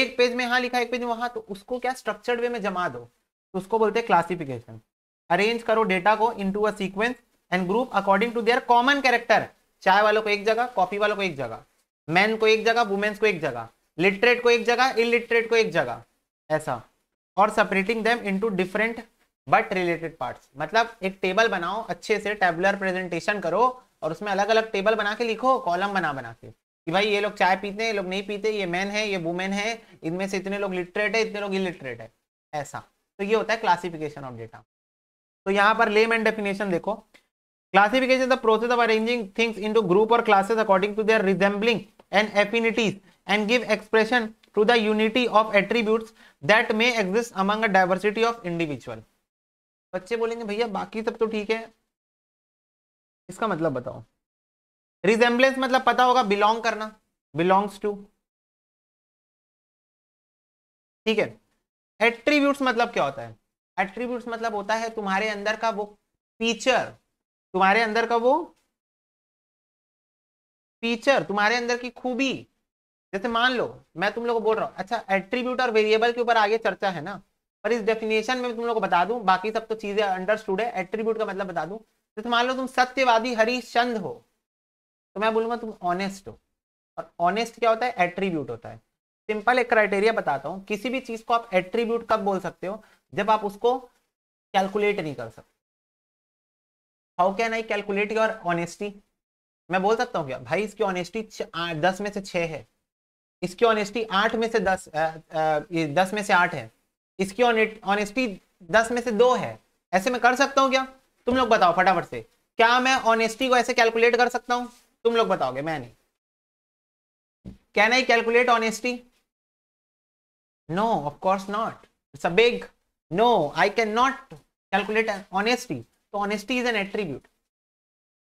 एक पेज में यहाँ लिखा एक पेज में वहां तो उसको क्या स्ट्रक्चर्ड वे में जमा दो तो उसको बोलते हैं क्लासिफिकेशन अरेंज करो डेटा को into a sequence and group according to their common character चाय वालों को एक जगह कॉफी वालों को एक जगह मैन को एक जगह वुमेन्स को एक जगह लिटरेट को एक जगह इलिटरेट को एक जगह ऐसा और separating them into different but related parts मतलब एक टेबल बनाओ अच्छे से टेबुलर प्रेजेंटेशन करो और उसमें अलग अलग टेबल बना के लिखो कॉलम बना बना के कि भाई ये लोग चाय पीते हैं ये लोग नहीं पीते ये मैन है ये वुमेन है इनमें से इतने लोग लिटरेट है इतने लोग इलिटरेट है ऐसा तो ये होता है क्लासिफिकेशन ऑफ डेटा तो यहाँ पर लेम एंड डेफिनेशन देखो Classification is the process of arranging things into group or classes according to their resembling and affinities and give expression to the unity of attributes that may exist among a diversity of individual. बच्चे बोलेंगे भैया बाकी सब तो ठीक है इसका मतलब बताओ रिजेम्बलेंस मतलब पता होगा बिलोंग करना बिलोंग्स टू ठीक है एट्रीब्यूट्स मतलब क्या होता है एट्रीब्यूट्स मतलब होता है तुम्हारे अंदर का वो फीचर तुम्हारे अंदर का वो फीचर तुम्हारे अंदर की खूबी जैसे मान लो मैं तुम लोग को बोल रहा हूँ अच्छा एट्रीब्यूट और वेरिएबल के ऊपर आगे चर्चा है ना पर इस डेफिनेशन में तुम लोग को बता दूं बाकी सब तो चीजें अंडरस्टूड है एट्रीब्यूट का मतलब बता दूं जैसे मान लो तुम सत्यवादी हरिश्चंद हो तो मैं बोलूंगा तुम ऑनेस्ट हो और ऑनेस्ट क्या होता है एट्रीब्यूट होता है सिंपल एक क्राइटेरिया बताता हूँ किसी भी चीज को आप एट्रीब्यूट कब बोल सकते हो जब आप उसको कैलकुलेट नहीं कर सकते how can I calculate your honesty मैं बोल सकता हूँ क्या भाई इसकी ऑनेस्टी दस में से छः है इसकी ऑनेस्टी आठ में से दस आ, आ, दस में से आठ है इसकी ऑनेस्टी दस में से दो है ऐसे मैं कर सकता हूँ क्या तुम लोग बताओ फटाफट से क्या मैं ऑनेस्टी को ऐसे कैलकुलेट कर सकता हूँ तुम लोग बताओगे मैं नहीं can I calculate honesty no of course not it's a big no I can not calculate honesty तो ऑनेस्टी इज एन एट्रीब्यूट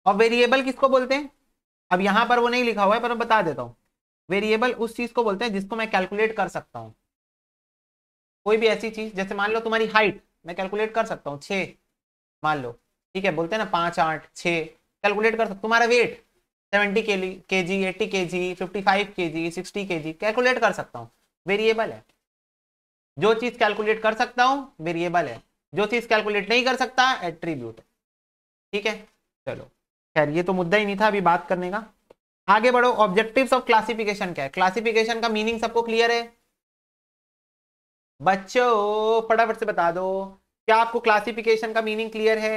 और वेरिएबल किसको बोलते हैं अब यहां पर वो नहीं लिखा हुआ है पर मैं बता देता हूँ वेरिएबल उस चीज को बोलते हैं जिसको मैं कैलकुलेट कर सकता हूँ कोई भी ऐसी चीज जैसे मान लो तुम्हारी हाइट मैं कैलकुलेट कर सकता हूँ छ मान लो ठीक है बोलते हैं ना पांच आठ छः कैलकुलेट कर सकता तुम्हारा वेट सेवेंटी के जी एट्टी के जी फिफ्टी फाइव के जी सिक्सटी के जी कैलकुलेट कर सकता हूँ वेरिएबल है जो चीज़ कैलकुलेट कर सकता हूँ वेरिएबल है जो चीज कैलकुलेट नहीं कर सकता एट्रीब्यूट ठीक है चलो खैर ये तो मुद्दा ही नहीं था अभी बात करने का आगे बढ़ो ऑब्जेक्टिव ऑफ क्लासिफिकेशन क्या है क्लासिफिकेशन का मीनिंग सबको क्लियर है बच्चों फटाफट से बता दो क्या आपको क्लासिफिकेशन का मीनिंग क्लियर है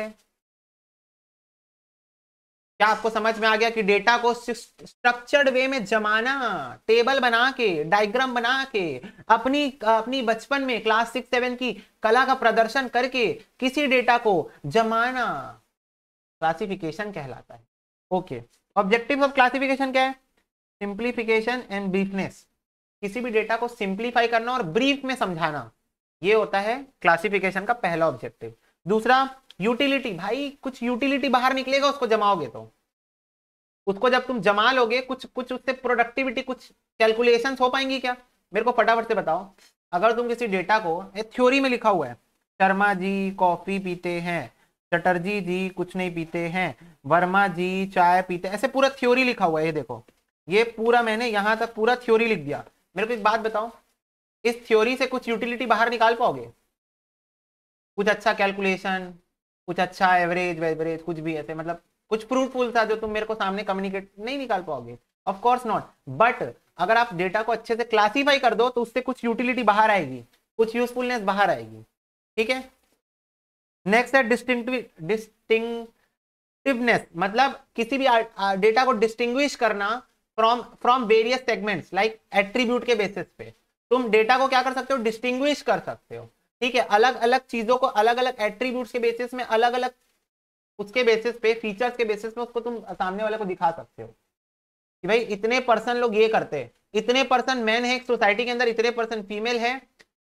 क्या आपको समझ में आ गया कि डेटा को स्ट्रक्चर्ड वे में जमाना टेबल बना के डायग्राम बना के अपनी अपनी बचपन में क्लास सिक्स सेवन की कला का प्रदर्शन करके किसी डेटा को जमाना क्लासिफिकेशन कहलाता है ओके ऑब्जेक्टिव ऑफ क्लासिफिकेशन क्या है सिंप्लीफिकेशन एंड ब्रीफनेस किसी भी डेटा को सिंप्लीफाई करना और ब्रीफ में समझाना ये होता है क्लासिफिकेशन का पहला ऑब्जेक्टिव दूसरा यूटिलिटी भाई कुछ यूटिलिटी बाहर निकलेगा उसको जमाओगे तो उसको जब तुम जमा लोगे कुछ कुछ उससे प्रोडक्टिविटी कुछ कैलकुलेशन हो पाएंगी क्या मेरे को फटाफट से बताओ अगर तुम किसी डेटा को ये थ्योरी में लिखा हुआ है शर्मा जी कॉफी पीते हैं चटर्जी जी कुछ नहीं पीते हैं वर्मा जी चाय पीते ऐसे पूरा थ्योरी लिखा हुआ है ये देखो ये पूरा मैंने यहाँ तक पूरा थ्योरी लिख दिया मेरे को एक बात बताओ इस थ्योरी से कुछ यूटिलिटी बाहर निकाल पाओगे कुछ अच्छा कैलकुलेशन कुछ अच्छा एवरेज वेवरेज कुछ भी ऐसे मतलब कुछ प्रूफ पुल था जो तुम मेरे को सामने कम्युनिकेट नहीं निकाल पाओगे ऑफकोर्स नॉट बट अगर आप डेटा को अच्छे से क्लासीफाई कर दो तो उससे कुछ यूटिलिटी बाहर आएगी कुछ यूजफुलनेस बाहर आएगी ठीक है नेक्स्ट है डिस्टिंग डिस्टिंक्टिवनेस मतलब किसी भी डेटा को डिस्टिंग्विश करना from from various segments like attribute के बेसिस पे तुम डेटा को क्या कर सकते हो डिस्टिंग्विश कर सकते हो ठीक है अलग अलग चीजों को अलग अलग एट्रीब्यूट के बेसिस में अलग अलग उसके बेसिस पे फीचर्स के बेसिस में उसको तुम सामने वाले को दिखा सकते हो कि भाई इतने परसेंट लोग ये करते हैं इतने परसेंट मैन है सोसाइटी के अंदर इतने परसेंट फीमेल है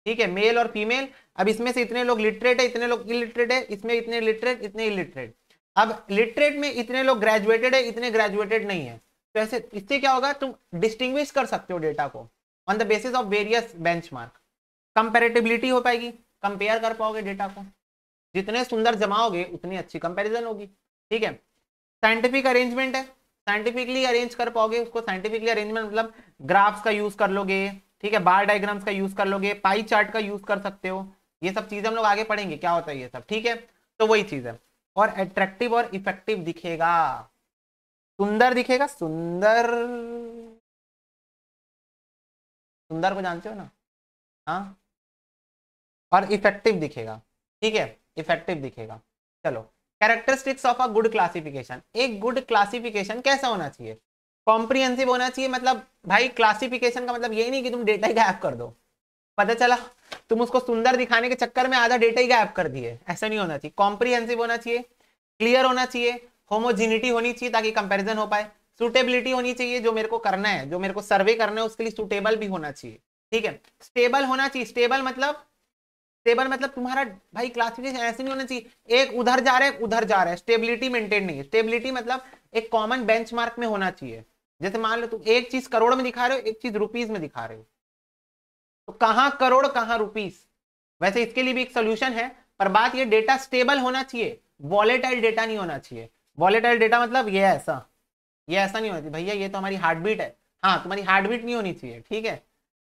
ठीक है मेल और फीमेल अब इसमें से इतने लोग लिटरेट है इतने लोग इलिटरेट है इसमें इतने लिटरेट इतने इलिटरेट अब लिटरेट में इतने लोग ग्रेजुएटेड है इतने ग्रेजुएटेड नहीं है तो ऐसे इससे क्या होगा तुम डिस्टिंग्विश कर सकते हो डेटा को on the basis of various benchmark comparability हो पाएगी कंपेयर कर पाओगे डेटा को जितने सुंदर जमाओगे उतनी अच्छी कंपेरिजन होगी ठीक है साइंटिफिक अरेंजमेंट है साइंटिफिकली अरेंज कर पाओगे उसको साइंटिफिकली अरेंजमेंट मतलब ग्राफ्स का यूज कर लोगे ठीक है बार डायग्राम्स का यूज कर लोगे पाई चार्ट का यूज कर सकते हो ये सब चीज हम लोग आगे पढ़ेंगे क्या होता है ये सब ठीक है तो वही चीज है और एट्रेक्टिव और इफेक्टिव दिखेगा सुंदर दिखेगा सुंदर सुंदर को जानते हो ना हाँ और इफेक्टिव दिखेगा ठीक है इफेक्टिव दिखेगा चलो characteristics of a good classification एक गुड क्लासिफिकेशन कैसा होना चाहिए कॉम्प्रीहेंसिव होना चाहिए मतलब भाई क्लासिफिकेशन का मतलब ये नहीं कि तुम डेटा ही गायब कर दो पता चला तुम उसको सुंदर दिखाने के चक्कर में आधा डेटा ही गायब कर दिए ऐसा नहीं होना चाहिए कॉम्प्रीहेंसिव होना चाहिए क्लियर होना चाहिए होमोजिनिटी होनी चाहिए ताकि कंपेरिजन हो पाए सुटेबिलिटी होनी चाहिए जो मेरे को करना है जो मेरे को सर्वे करना है उसके लिए सुटेबल भी होना चाहिए ठीक है स्टेबल होना चाहिए स्टेबल मतलब स्टेबल मतलब तुम्हारा भाई क्लासिफिकेशन ऐसे नहीं होना चाहिए एक उधर जा रहा है उधर जा रहा है स्टेबिलिटी मेंटेन नहीं है स्टेबिलिटी मतलब एक कॉमन बेंचमार्क में होना चाहिए जैसे मान लो तुम एक चीज करोड़ में दिखा रहे हो एक चीज रुपीज में दिखा रहे हो तो कहाँ करोड़ कहाँ रुपीज वैसे इसके लिए भी एक सोल्यूशन है पर बात यह डेटा स्टेबल होना चाहिए वॉलेटाइल डेटा नहीं होना चाहिए वॉलेटाइल डेटा मतलब ये ऐसा ये ऐसा नहीं होना चाहिए भैया ये तो हमारी हार्ट बीट है हाँ तुम्हारी हार्ट बीट नहीं होनी चाहिए ठीक है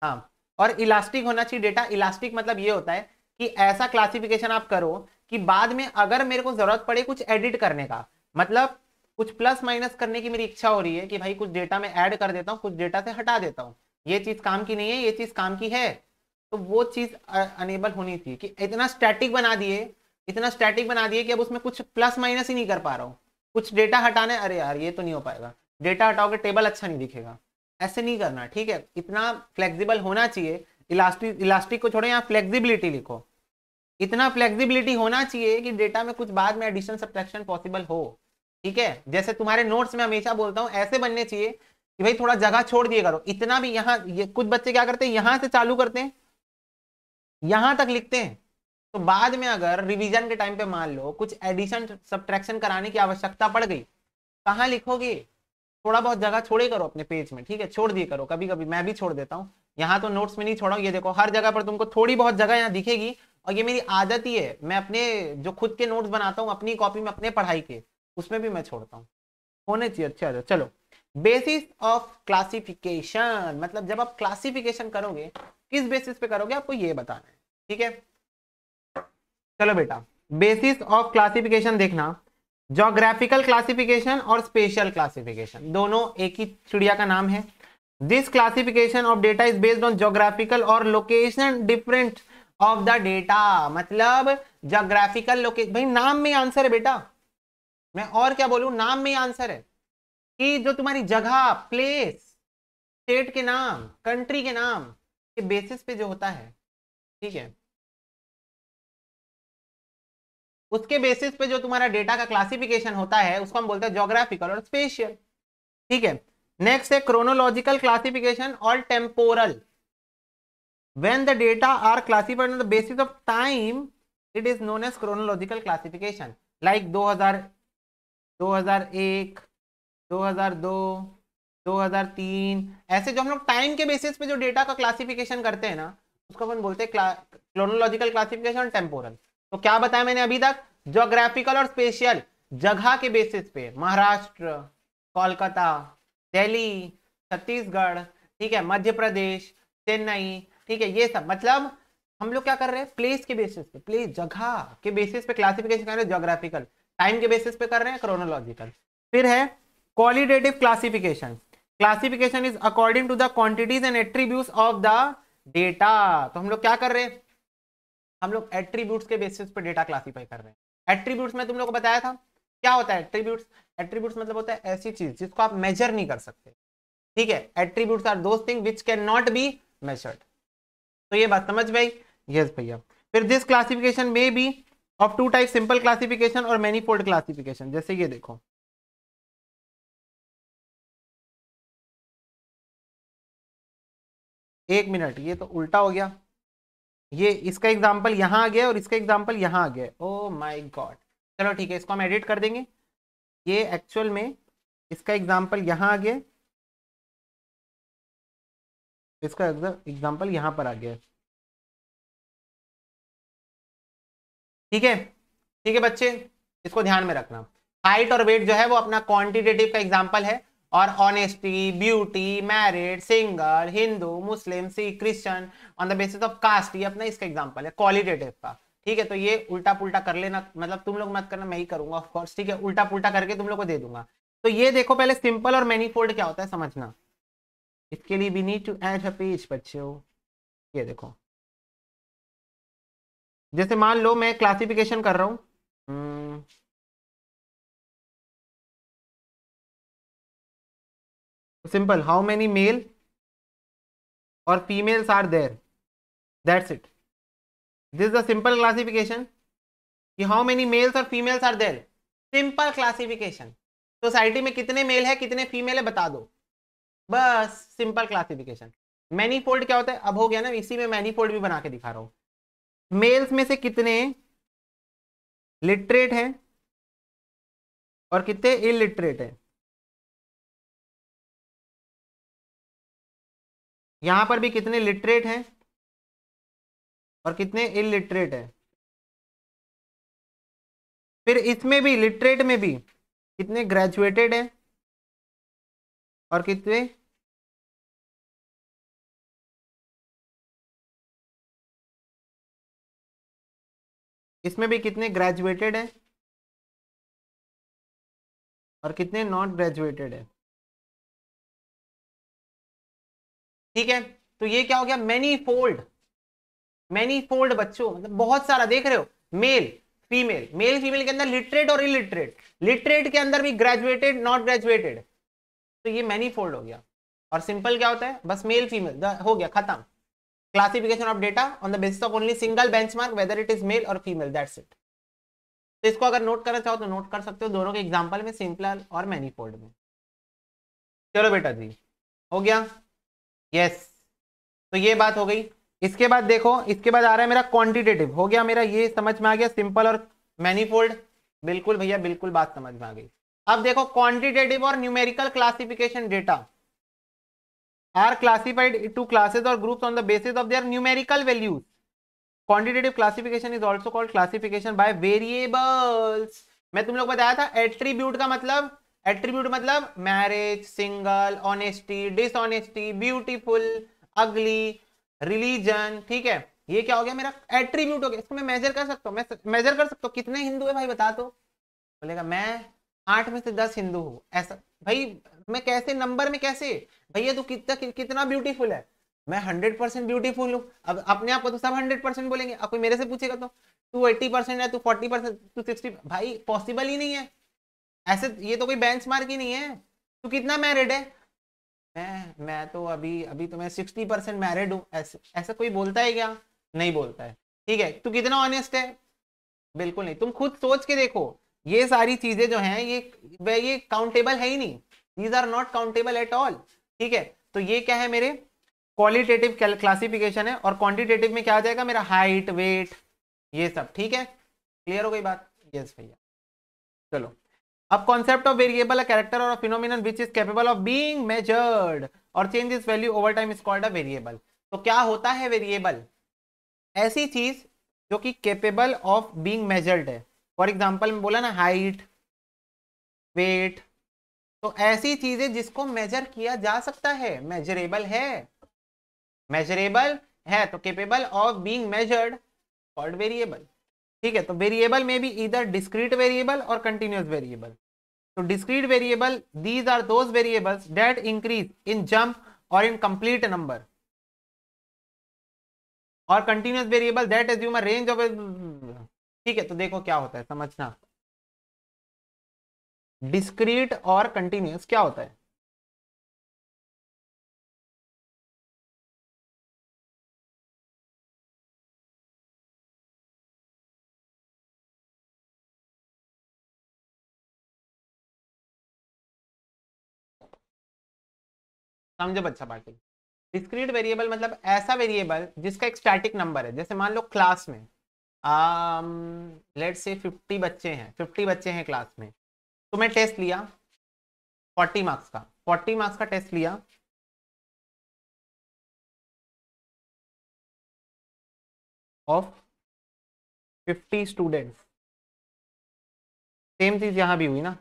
हाँ और इलास्टिक होना चाहिए डेटा इलास्टिक मतलब ये होता है कि ऐसा क्लासिफिकेशन आप करो कि बाद में अगर मेरे को जरूरत पड़े कुछ एडिट करने का मतलब कुछ प्लस माइनस करने की मेरी इच्छा हो रही है कि भाई कुछ डेटा में ऐड कर देता हूँ कुछ डेटा से हटा देता हूँ ये चीज काम की नहीं है ये चीज काम की है तो वो चीज अनेबल होनी थी कि इतना स्टैटिक बना दिए इतना स्टैटिक बना दिए कि अब उसमें कुछ प्लस माइनस ही नहीं कर पा रहा हूँ कुछ डेटा हटाने अरे यार ये तो नहीं हो पाएगा डेटा हटाओगे टेबल अच्छा नहीं दिखेगा ऐसे नहीं करना ठीक है इतना फ्लेक्सिबल होना चाहिए इलास्टिक इलास्टिक को छोड़ो यहाँ फ्लेक्सिबिलिटी लिखो इतना फ्लेक्सिबिलिटी होना चाहिए कि डेटा में कुछ बाद में एडिशन सब्ट्रैक्शन पॉसिबल हो ठीक है जैसे तुम्हारे नोट्स में हमेशा बोलता हूँ ऐसे बनने चाहिए कि भाई थोड़ा जगह छोड़ दिए करो इतना भी यहाँ ये कुछ बच्चे क्या करते हैं यहाँ से चालू करते हैं यहाँ तक लिखते हैं तो बाद में अगर रिविजन के टाइम पे मान लो कुछ एडिशन सब्ट्रैक्शन कराने की आवश्यकता पड़ गई कहाँ लिखोगे थोड़ा बहुत जगह छोड़े करो अपने पेज में ठीक है छोड़ दिए करो कभी कभी मैं भी छोड़ देता हूँ यहाँ तो नोट्स में नहीं छोड़ा ये देखो हर जगह पर तुमको थोड़ी बहुत जगह यहाँ दिखेगी और ये मेरी आदत ही है मैं अपने जो खुद के नोट्स बनाता हूँ अपनी कॉपी में अपने पढ़ाई के उसमें भी मैं छोड़ता हूँ होने चाहिए अच्छे अच्छा तो चलो बेसिस ऑफ क्लासिफिकेशन मतलब जब आप क्लासिफिकेशन करोगे किस बेसिस पे करोगे आपको ये बताना है ठीक है चलो बेटा बेसिस ऑफ क्लासिफिकेशन देखना जोग्राफिकल क्लासिफिकेशन और स्पेशल क्लासिफिकेशन दोनों एक ही चिड़िया का नाम है this classification of data is based on geographical और location different of the data मतलब जोग्राफिकल लोकेशन भाई नाम में आंसर है बेटा मैं और क्या बोलू नाम में आंसर है कि जो तुम्हारी जगह प्लेस स्टेट के नाम कंट्री के नाम के बेसिस पे जो होता है ठीक है उसके बेसिस पे जो तुम्हारा डेटा का क्लासिफिकेशन होता है उसको हम बोलते हैं जोग्राफिकल और स्पेशियल ठीक है नेक्स्ट है क्रोनोलॉजिकल क्लासिफिकेशन और temporal when the data are classified on the basis of time it is known as chronological classification like 2000 2001 2002 2003 ऐसे जो हम लोग टाइम के बेसिस पे जो डेटा का क्लासिफिकेशन करते हैं ना उसको अपन बोलते हैं क्रोनोलॉजिकल क्लासिफिकेशन टेम्पोरल तो क्या बताया मैंने अभी तक जोग्राफिकल और स्पेशल जगह के बेसिस पे महाराष्ट्र कोलकाता दिल्ली छत्तीसगढ़ ठीक है मध्य प्रदेश चेन्नई ठीक है ये सब मतलब हम लोग क्या कर रहे हैं प्लेस के बेसिस पे प्लेस जगह के बेसिस पे क्लासिफिकेशन कर रहे हैं जोग्राफिकल टाइम के बेसिस पे कर रहे हैं क्रोनोलॉजिकल फिर है qualitative classification classification is according to the quantities and attribute of the data तो हम लोग क्या कर रहे हैं हम लोग एट्रीब्यूट्स के बेसिस पर डेटा क्लासीफाई कर रहे हैं एट्रीब्यूट्स में तुम लोग को बताया था क्या होता है एट्रीब्यूट्स एट्रीब्यूट्स मतलब होता है ऐसी चीज जिसको आप मेजर नहीं कर सकते ठीक है एट्रीब्यूट्स आर दो thing which can not be measured तो ये बात समझ भाई यस भैया फिर दिस क्लासिफिकेशन में भी of two type simple classification और मैनीफोल्ड क्लासिफिकेशन जैसे ये देखो एक मिनट ये तो उल्टा हो गया ये इसका एग्जाम्पल यहाँ आ गया और इसका एग्जाम्पल यहाँ आ गया ओ माई गॉड चलो ठीक है इसको हम एडिट कर देंगे ये एक्चुअल में इसका एग्जाम्पल यहाँ आ गया इसका एग्जाम्पल यहाँ पर आ गया ठीक है ठीक है बच्चे इसको ध्यान में रखना हाइट और वेट जो है वो अपना क्वांटिटेटिव का एग्जाम्पल है और honesty beauty married single Hindu Muslim Sikh Christian on the basis of caste ये अपना इसका एग्जाम्पल है क्वालिटेटिव का ठीक है तो ये उल्टा पुल्टा कर लेना मतलब तुम लोग मत करना मैं ही करूंगा ऑफकोर्स ठीक है उल्टा पुल्टा करके तुम लोग को दे दूंगा तो ये देखो पहले सिंपल और मैनीफोल्ड क्या होता है समझना इसके लिए we need to add a page हो ये देखो जैसे मान लो मैं क्लासिफिकेशन कर रहा हूँ सिंपल हाउ मेनी मेल और females are there that's it this the simple classification कि हाउ मेनी मेल्स और females are there simple classification society में कितने मेल है कितने फीमेल है बता दो बस सिंपल क्लासिफिकेशन मैनी फोल्ड क्या होता है अब हो गया ना इसी में मैनी फोल्ड भी बना के दिखा रहा हूं मेल्स में से कितने लिटरेट हैं और कितने इलिटरेट हैं यहां पर भी कितने लिटरेट हैं और कितने इलिटरेट हैं फिर इसमें भी लिटरेट में भी कितने ग्रेजुएटेड हैं और कितने इसमें भी कितने ग्रेजुएटेड हैं और कितने नॉट ग्रेजुएटेड हैं ठीक है तो ये क्या हो गया मैनी फोल्ड मैनी फोल्ड बच्चों मतलब बहुत सारा देख रहे हो मेल फीमेल मेल फीमेल के अंदर लिटरेट और इलिटरेट लिटरेट के अंदर भी ग्रेजुएटेड नॉट ग्रेजुएटेड तो ये मैनी फोल्ड हो गया और सिंपल क्या होता है बस मेल फीमेल हो गया खत्म classification of data on the basis of only single benchmark whether it is male और फीमेल दैट्स इट तो इसको अगर नोट करना चाहो तो नोट कर सकते हो दोनों के एग्जाम्पल में सिंपल और मैनीफोल्ड में चलो बेटा जी हो गया यस तो ये बात हो गई इसके बाद देखो इसके बाद आ रहा है मेरा क्वांटिटेटिव हो गया मेरा ये समझ में आ गया सिंपल और मैनीफोल्ड बिल्कुल भैया बिल्कुल बात समझ में आ गई अब देखो क्वांटिटेटिव और numerical classification data are classified to classes और groups on the basis of their numerical values quantitative classification is also called classification by variables मैं तुम लोग बताया था एट्रीब्यूट का मतलब एट्रीब्यूट मतलब marriage single honesty dishonesty beautiful ugly religion ठीक है ये क्या हो गया मेरा एट्रीब्यूट हो गया इसको मैं मेजर कर सकता हूँ मैं मेजर कर सकता हूँ कितने हिंदू है भाई बता दो तो। बोलेगा मैं आठ में से दस हिंदू हूँ ऐसा भाई मैं कैसे नंबर में कैसे भैया तू कितना कि, कितना ब्यूटीफुल है मैं हंड्रेड परसेंट ब्यूटीफुल हूँ अब अपने आप को तो सब हंड्रेड परसेंट बोलेंगे अब कोई मेरे से पूछेगा तो तू एट्टी परसेंट है तू फोर्टी परसेंट तू सिक्सटी भाई पॉसिबल ही नहीं है ऐसे ये तो कोई बेंच ही नहीं है तो कितना मैरिड है मैं मैं तो अभी अभी तो मैं सिक्सटी परसेंट मैरिड हूँ ऐसे ऐसा कोई बोलता है क्या नहीं बोलता है ठीक है तू कितना ऑनेस्ट है बिल्कुल नहीं तुम खुद सोच के देखो ये सारी चीजें जो हैं ये वे ये काउंटेबल है ही नहीं these are not countable at all ठीक है तो ये क्या है मेरे क्वालिटेटिव क्लासिफिकेशन है और क्वान्टिटेटिव में क्या आ जाएगा मेरा हाइट वेट ये सब ठीक है क्लियर हो गई बात यस भैया चलो अब कॉन्सेप्ट ऑफ वेरिएबल कैरेक्टर और phenomenon which is capable of being measured और change is value over time is called a variable तो क्या होता है वेरिएबल ऐसी चीज जो कि कैपेबल ऑफ बींग मेजर्ड है फॉर एग्जाम्पल में बोला ना हाइट वेट तो ऐसी चीजें जिसको मेजर किया जा सकता है मेजरेबल है मेजरेबल है तो capable of being measured called variable ठीक है तो वेरिएबल में भी इधर डिस्क्रीट वेरिएबल और कंटिन्यूस वेरिएबल तो discrete variable these are those variables that increase in jump और इन कंप्लीट नंबर और कंटिन्यूस वेरिएबल दैट यूमर रेंज ऑफ ठीक है तो देखो क्या होता है समझना डिस्क्रीट और कंटिन्यूस क्या होता है समझो बच्चा पार्टी डिस्क्रीट वेरिएबल मतलब ऐसा वेरिएबल जिसका एक स्टैटिक नंबर है जैसे मान लो क्लास में लेट से 50 बच्चे हैं 50 बच्चे हैं क्लास में तो मैं टेस्ट लिया 40 मार्क्स का 40 मार्क्स का टेस्ट लिया ऑफ 50 स्टूडेंट्स सेम चीज यहां भी हुई ना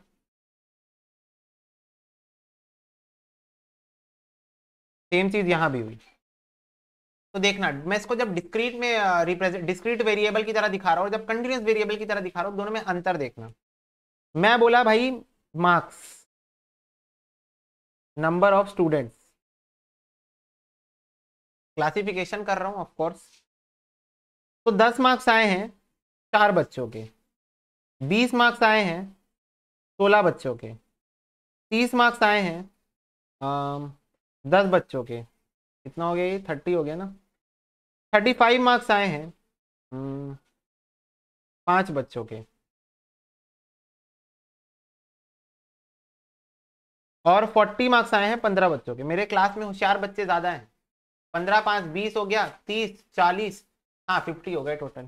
सेम चीज यहाँ भी हुई तो देखना मैं इसको जब डिस्क्रीट में रिप्रेजेंट डिस्क्रीट वेरिएबल की तरह दिखा रहा हूँ और जब कंटिन्यूस वेरिएबल की तरह दिखा रहा हूँ दोनों में अंतर देखना मैं बोला भाई marks number of students classification कर रहा हूँ ऑफ कोर्स तो 10 मार्क्स आए हैं चार बच्चों के 20 मार्क्स आए हैं सोलह बच्चों के तीस मार्क्स आए हैं दस बच्चों के कितना हो गया ये थर्टी हो गया ना थर्टी फाइव मार्क्स आए हैं हम्म, पांच बच्चों के और फोर्टी मार्क्स आए हैं पंद्रह बच्चों के मेरे क्लास में होशियार बच्चे ज़्यादा हैं पंद्रह पाँच बीस हो गया तीस चालीस हाँ फिफ्टी हो गए टोटल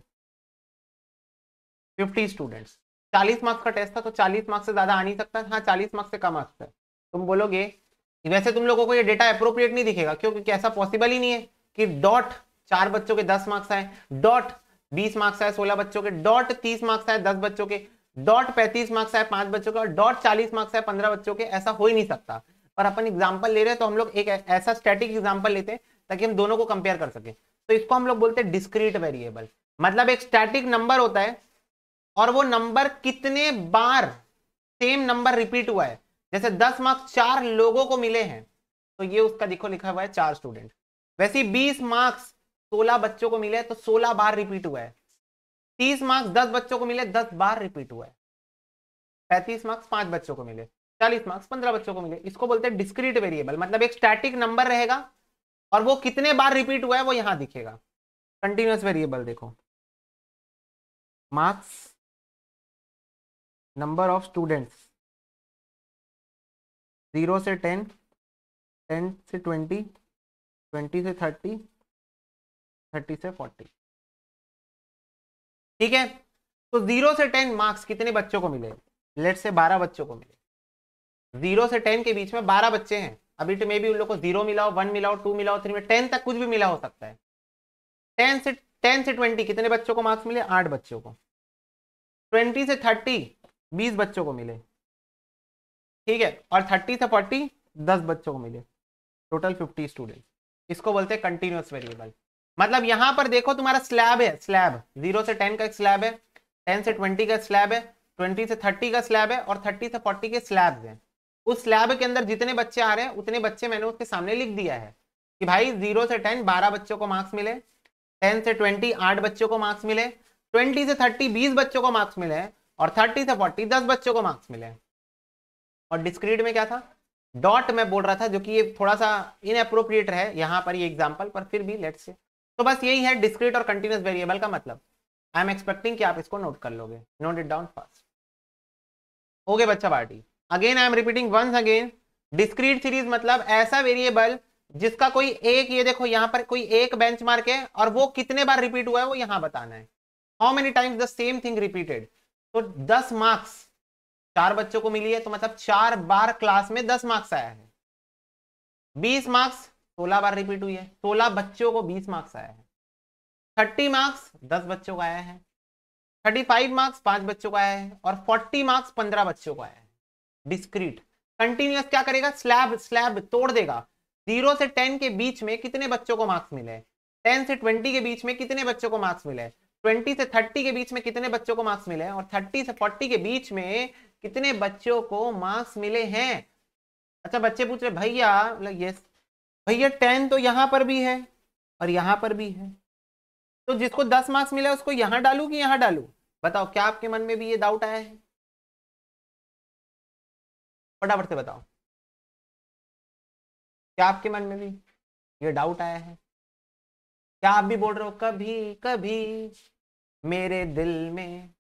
फिफ्टी स्टूडेंट्स चालीस मार्क्स का टेस्ट था तो चालीस मार्क्स से ज़्यादा आ नहीं सकता हाँ चालीस मार्क्स से कम आ सकता है तुम बोलोगे वैसे तुम लोगों को ये डेटा अप्रोप्रिएट नहीं दिखेगा क्यों क्योंकि ऐसा पॉसिबल ही नहीं है कि डॉट चार बच्चों के दस मार्क्स आए डॉट बीस मार्क्स आए सोलह बच्चों के डॉट तीस मार्क्स आए दस बच्चों के डॉट पैंतीस मार्क्स आए पांच बच्चों के और डॉट चालीस मार्क्स आए पंद्रह बच्चों के ऐसा हो ही नहीं सकता पर अपन एग्जाम्पल ले रहे हैं तो हम लोग एक ऐसा स्टेटिक एग्जाम्पल लेते हैं ताकि हम दोनों को कंपेयर कर सकें तो इसको हम लोग बोलते हैं डिस्क्रीट वेरिएबल मतलब एक स्टैटिक नंबर होता है और वो नंबर कितने बार सेम नंबर रिपीट हुआ है जैसे दस मार्क्स चार लोगों को मिले हैं तो ये उसका देखो लिखा हुआ है चार स्टूडेंट वैसे बीस मार्क्स सोलह बच्चों को मिले तो सोलह बार रिपीट हुआ है तीस मार्क्स दस बच्चों को मिले दस बार रिपीट हुआ है पैंतीस मार्क्स पांच बच्चों को मिले चालीस मार्क्स पंद्रह बच्चों को मिले इसको बोलते हैं डिस्क्रीट वेरिएबल मतलब एक स्टैटिक नंबर रहेगा और वो कितने बार रिपीट हुआ है वो यहां दिखेगा कंटिन्यूस वेरिएबल देखो marks number of students zero से टेन टेन से ट्वेंटी ट्वेंटी से थर्टी थर्टी से फोर्टी ठीक है तो जीरो से टेन मार्क्स कितने बच्चों को मिले लेट से बारह बच्चों को मिले जीरो से टेन के बीच में बारह बच्चे हैं अभी तो मे भी उन लोग को जीरो मिलाओ वन मिलाओ टू मिलाओ थ्री में टेन तक कुछ भी मिला हो सकता है टेन से टेन से ट्वेंटी कितने बच्चों को मार्क्स मिले आठ बच्चों को ट्वेंटी से थर्टी बीस बच्चों को मिले ठीक है और थर्टी से फोर्टी दस बच्चों को मिले टोटल फिफ्टी स्टूडेंट इसको बोलते हैं कंटिन्यूस वेरिएबल मतलब यहां पर देखो तुम्हारा स्लैब है स्लैब जीरो से टेन का एक स्लैब है टेन से ट्वेंटी का स्लैब है ट्वेंटी से थर्टी का स्लैब है और थर्टी से फोर्टी के स्लैब हैं उस स्लैब के अंदर जितने बच्चे आ रहे हैं उतने बच्चे मैंने उसके सामने लिख दिया है कि भाई जीरो से टेन बारह बच्चों को मार्क्स मिले टेन से ट्वेंटी आठ बच्चों को मार्क्स मिले ट्वेंटी से थर्टी बीस बच्चों को मार्क्स मिले और थर्टी से फोर्टी दस बच्चों को मार्क्स मिले और डिस्क्रीट में क्या था डॉट मैं बोल रहा था जो कि ये थोड़ा सा इनअप्रोप्रिएट है यहाँ पर ये एग्जाम्पल पर फिर भी लेट्स से तो बस यही है डिस्क्रीट और कंटिन्यूस वेरिएबल का मतलब आई एम एक्सपेक्टिंग कि आप इसको नोट कर लोगे note it down fast okay बच्चा party again I am repeating once again discrete series मतलब ऐसा वेरिएबल जिसका कोई एक ये देखो यहाँ पर कोई एक बेंच मार्क है और वो कितने बार रिपीट हुआ है वो यहाँ बताना है how many times the same thing repeated तो दस मार्क्स चार बच्चों को मिली है तो मतलब चार बार क्लास में दस मार्क्स आया है बीस मार्क्स सोलह बार रिपीट हुई है सोलह बच्चों को बीस मार्क्स आया है थर्टी मार्क्स दस बच्चों का आया है थर्टी फाइव मार्क्स पांच बच्चों का आया है और फोर्टी मार्क्स पंद्रह बच्चों का आया है डिस्क्रीट कंटिन्यूस क्या करेगा स्लैब स्लैब तोड़ देगा जीरो से टेन के बीच में कितने बच्चों को मार्क्स मिले टेन से ट्वेंटी के बीच में कितने बच्चों को मार्क्स मिले ट्वेंटी से थर्टी के बीच में कितने बच्चों को मार्क्स मिले और थर्टी से फोर्टी के बीच में कितने बच्चों को मार्क्स मिले हैं अच्छा बच्चे पूछ रहे भैया यस मतलब भैया टेन तो यहाँ पर भी है और यहाँ पर भी है तो जिसको दस मार्क्स मिले उसको यहाँ डालू कि यहाँ डालू बताओ क्या आपके मन में भी ये डाउट आया है फटाफट से बताओ क्या आपके मन में भी ये डाउट आया है क्या आप भी बोल रहे हो कभी कभी मेरे दिल में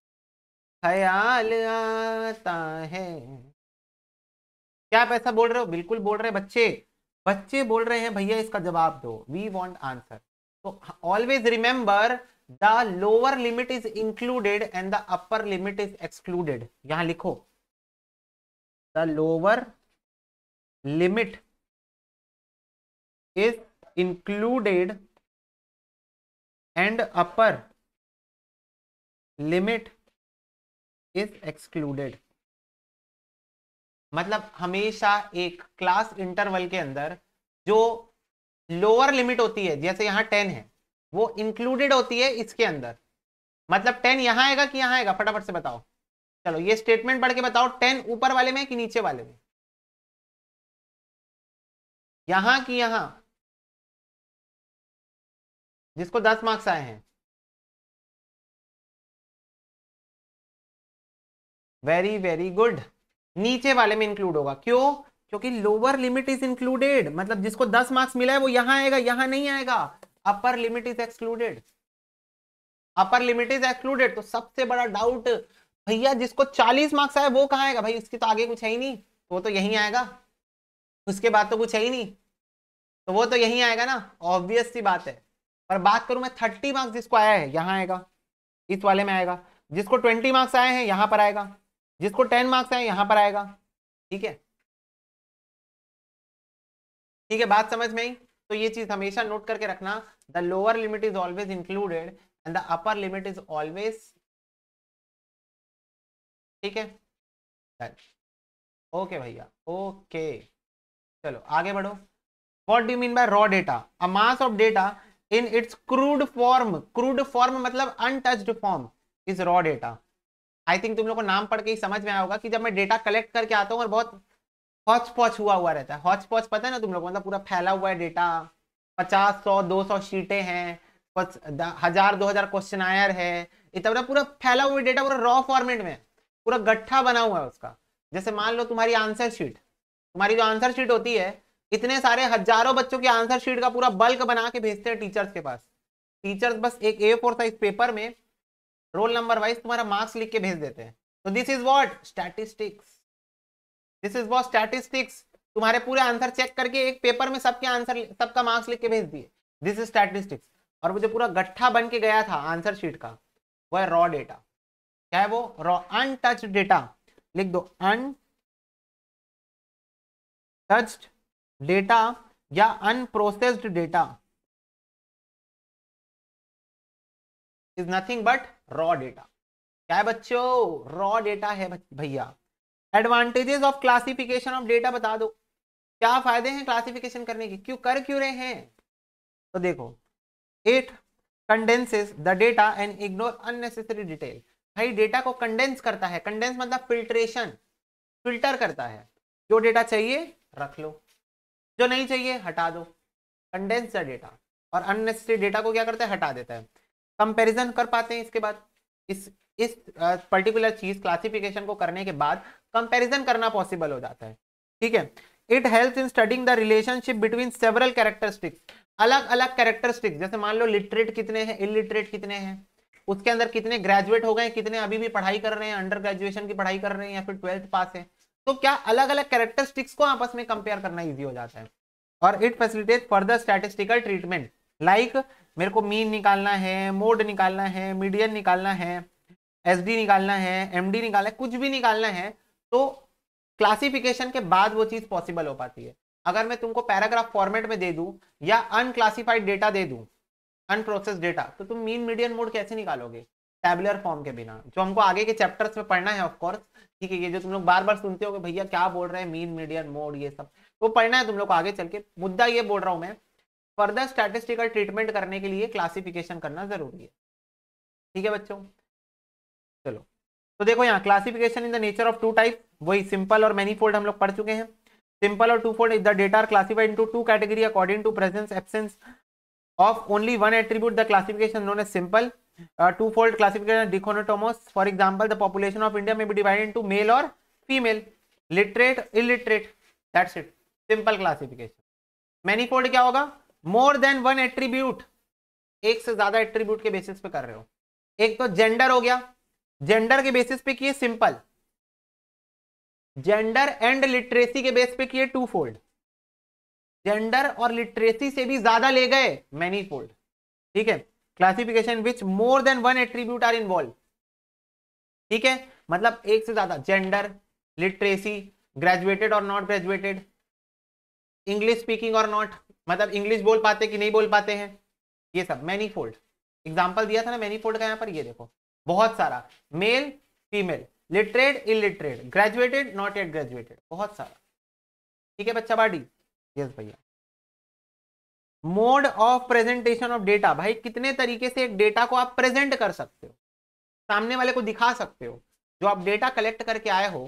ख्याल आता है क्या आप ऐसा बोल रहे हो बिल्कुल बोल रहे हैं बच्चे बच्चे बोल रहे हैं भैया इसका जवाब दो वी वॉन्ट आंसर तो always remember the lower limit is included and the upper limit is excluded यहां लिखो the lower limit is included and upper limit is excluded मतलब हमेशा एक क्लास इंटरवल के अंदर जो लोअर लिमिट होती है जैसे यहां टेन है वो इंक्लूडेड होती है इसके अंदर मतलब टेन यहां आएगा कि यहां आएगा फटाफट से बताओ चलो ये स्टेटमेंट पढ़ के बताओ टेन ऊपर वाले में कि नीचे वाले में यहां की यहां जिसको दस मार्क्स आए हैं वेरी वेरी गुड नीचे वाले में इंक्लूड होगा क्यों क्योंकि लोअर लिमिट इज इंक्लूडेड मतलब जिसको दस मार्क्स मिला है वो यहां आएगा यहां नहीं आएगा upper limit is excluded upper limit is excluded तो सबसे बड़ा डाउट भैया जिसको चालीस मार्क्स आए वो कहा आएगा भाई उसकी तो आगे कुछ है ही नहीं वो तो यही आएगा उसके बाद तो कुछ है ही नहीं तो वो तो यही आएगा ना ऑब्वियस सी बात है पर बात करूं मैं थर्टी मार्क्स जिसको आया है यहां आएगा इस वाले में आएगा जिसको ट्वेंटी मार्क्स आए हैं यहां पर आएगा जिसको टेन मार्क्स है यहां पर आएगा ठीक है ठीक है बात समझ में ही तो ये चीज हमेशा नोट करके रखना the lower limit is always included and the upper limit is always ठीक है ओके भैया ओके चलो आगे बढ़ो what do mean by raw data a mass of data in its crude form crude form मतलब untouched form is raw data I think तुम लोग को नाम पढ़ के ही समझ में आया होगा कि जब मैं डेटा कलेक्ट करके आता हूँ और बहुत हॉच हुआ हुआ रहता है हॉच पता है ना तुम लोग मतलब पूरा फैला हुआ है डेटा पचास सौ दो सौ शीटें हैं हजार दो हजार क्वेश्चन आयर है इतना पूरा फैला हुआ डेटा पूरा रॉ फॉर्मेट में पूरा गट्ठा बना हुआ है उसका जैसे मान लो तुम्हारी आंसर शीट तुम्हारी जो आंसर शीट होती है इतने सारे हजारों बच्चों की आंसर शीट का पूरा बल्क बना के भेजते हैं टीचर्स के पास टीचर्स बस एक ए फोर साइज पेपर में रोल नंबर वाइज तुम्हारा मार्क्स लिख के भेज देते हैं तो this is what statistics this is what statistics तुम्हारे पूरे आंसर चेक करके एक पेपर में सबके आंसर सबका मार्क्स लिख के भेज दिए दिस इज स्टैटिस्टिक्स और वो जो पूरा गट्ठा बन के गया था आंसर शीट का वो है रॉ डेटा क्या है वो रॉ अनटच्ड डेटा लिख दो अनटच्ड डेटा या unprocessed data is nothing but raw data क्या है बच्चों रॉ डेटा है भैया advantages of classification of data बता दो क्या फायदे हैं क्लासिफिकेशन करने के क्यों कर क्यों रहे हैं तो देखो it condenses the data and ignore unnecessary detail भाई डेटा को कंडेंस करता है कंडेंस मतलब फिल्ट्रेशन फिल्टर करता है जो डेटा चाहिए रख लो जो नहीं चाहिए हटा दो कंडेंस द डेटा और अननेसेसरी डेटा को क्या करता है हटा देता है कंपैरिजन कर पाते हैं इसके बाद इस इस पर्टिकुलर चीज क्लासिफिकेशन को करने के बाद कंपैरिजन करना पॉसिबल हो जाता है ठीक है it help in studying the relationship between several characteristics अलग अलग कैरेक्टरिस्टिक्स जैसे मान लो लिटरेट कितने हैं इलिटरेट कितने हैं उसके अंदर कितने ग्रेजुएट हो गए कितने अभी भी पढ़ाई कर रहे हैं अंडर ग्रेजुएशन की पढ़ाई कर रहे हैं या फिर ट्वेल्थ पास है तो क्या अलग अलग कैरेक्टरिस्टिक्स को आपस में कंपेयर करना ईजी हो जाता है और it facilitate further statistical treatment like मेरे को मीन निकालना है मोड निकालना है मीडियन निकालना है एस निकालना है एम निकालना है कुछ भी निकालना है तो क्लासिफिकेशन के बाद वो चीज़ पॉसिबल हो पाती है अगर मैं तुमको पैराग्राफ फॉर्मेट में दे दूं या अनक्लासिफाइड डेटा दे दूं अनप्रोसेस डेटा तो तुम मीन मीडियन मोड कैसे निकालोगे टैबलर फॉर्म के बिना जो हमको आगे के चैप्टर्स में पढ़ना है ऑफकोर्स ठीक है ये जो तुम लोग बार बार सुनते हो भैया क्या बोल रहे हैं मीन मीडियन मोड ये सब वो तो पढ़ना है तुम लोग को आगे चल के मुद्दा ये बोल रहा हूँ मैं फर्दर स्टैटिस्टिकल ट्रीटमेंट करने के लिए क्लासिफिकेशन करना जरूरी है ठीक है बच्चों चलो तो देखो यहाँ classification in the nature of two type वही सिंपल और मैनीफोल्ड हम लोग पढ़ चुके हैं सिंपल और two fold is the data are classified into two category according to presence absence of only one attribute the classification known as simple two fold classification dichotomous for example the population of India may be divided into male और female literate illiterate that's it simple classification many क्या होगा मोर than one attribute एक से ज्यादा attribute के basis पे कर रहे हो एक तो जेंडर हो गया जेंडर के बेसिस पे किए सिंपल जेंडर एंड लिटरेसी के बेस पे किए टू फोल्ड जेंडर और लिटरेसी से भी ज्यादा ले गए मैनी फोल्ड ठीक है classification which more than one attribute are involve ठीक है मतलब एक से ज्यादा जेंडर लिटरेसी ग्रेजुएटेड और नॉट ग्रेजुएटेड इंग्लिश स्पीकिंग और नॉट मतलब इंग्लिश बोल पाते कि नहीं बोल पाते हैं ये सब मैनी फोल्ड एग्जाम्पल दिया था ना मैनी फोल्ड का यहाँ पर ये देखो बहुत सारा male female literate illiterate graduated not at graduated बहुत सारा ठीक है बच्चा बाडी यस भैया mode of presentation of data भाई कितने तरीके से एक डेटा को आप प्रेजेंट कर सकते हो सामने वाले को दिखा सकते हो जो आप डेटा कलेक्ट करके आए हो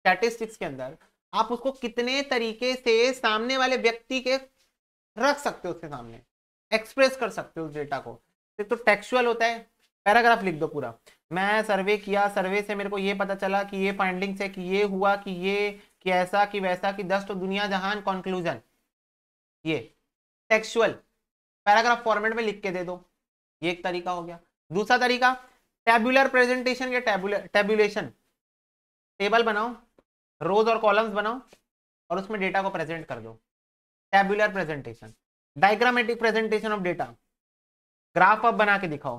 स्टैटिस्टिक्स के अंदर आप उसको कितने तरीके से सामने वाले व्यक्ति के रख सकते हो उसके सामने एक्सप्रेस कर सकते हो उस डेटा को एक तो टेक्सुअल होता है पैराग्राफ लिख दो पूरा मैं सर्वे किया सर्वे से मेरे को ये पता चला कि ये फाइंडिंग्स है कि ये हुआ कि ये कि ऐसा कि वैसा कि दस तो दुनिया जहान कॉन्क्लूजन ये टेक्सुअल पैराग्राफ फॉर्मेट में लिख के दे दो ये एक तरीका हो गया दूसरा तरीका टेबुलर प्रेजेंटेशन या टेबुलर टेबुलेशन टेबल बनाओ रोज और कॉलम्स बनाओ और उसमें डेटा को प्रेजेंट कर दो tabular presentation diagrammatic presentation of data graph आप बना के दिखाओ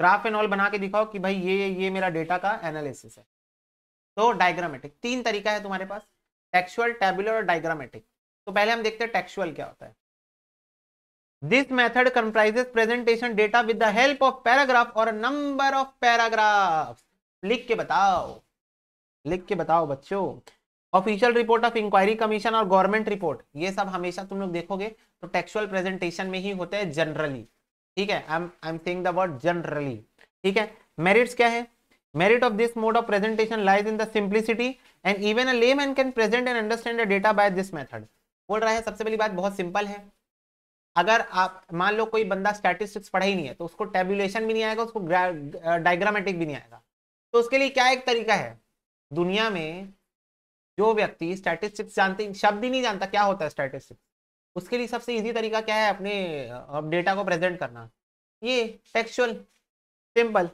ग्राफ एंड ऑल बना के दिखाओ कि भाई ये ये मेरा डेटा का एनालिसिस है तो डायग्रामेटिक तीन तरीका है तुम्हारे पास टेक्सुअल टेबुलर और डायग्रामेटिक तो पहले हम देखते हैं टेक्सुअल क्या होता है this method comprises presentation data with the help of paragraph और नंबर ऑफ पैराग्राफ लिख के बताओ लिख के बताओ बच्चों official report of inquiry commission और गवर्नमेंट रिपोर्ट ये सब हमेशा तुम लोग देखोगे तो टेक्सुअल प्रेजेंटेशन में ही होते हैं जनरली ठीक है I I am saying the word generally ठीक है मेरिट्स क्या है merit of this mode of presentation lies in the simplicity and even a layman can present and understand the data by this method बोल रहा है सबसे पहली बात बहुत सिंपल है अगर आप मान लो कोई बंदा स्टैटिस्टिक्स पढ़ा ही नहीं है तो उसको टेबुलेशन भी नहीं आएगा उसको डायग्रामेटिक uh, भी नहीं आएगा तो उसके लिए क्या एक तरीका है दुनिया में जो व्यक्ति स्टैटिस्टिक्स जानते शब्द ही नहीं जानता क्या होता है स्टैटिस्टिक्स उसके लिए सबसे इजी तरीका क्या है अपने डेटा को प्रेजेंट करना ये textual simple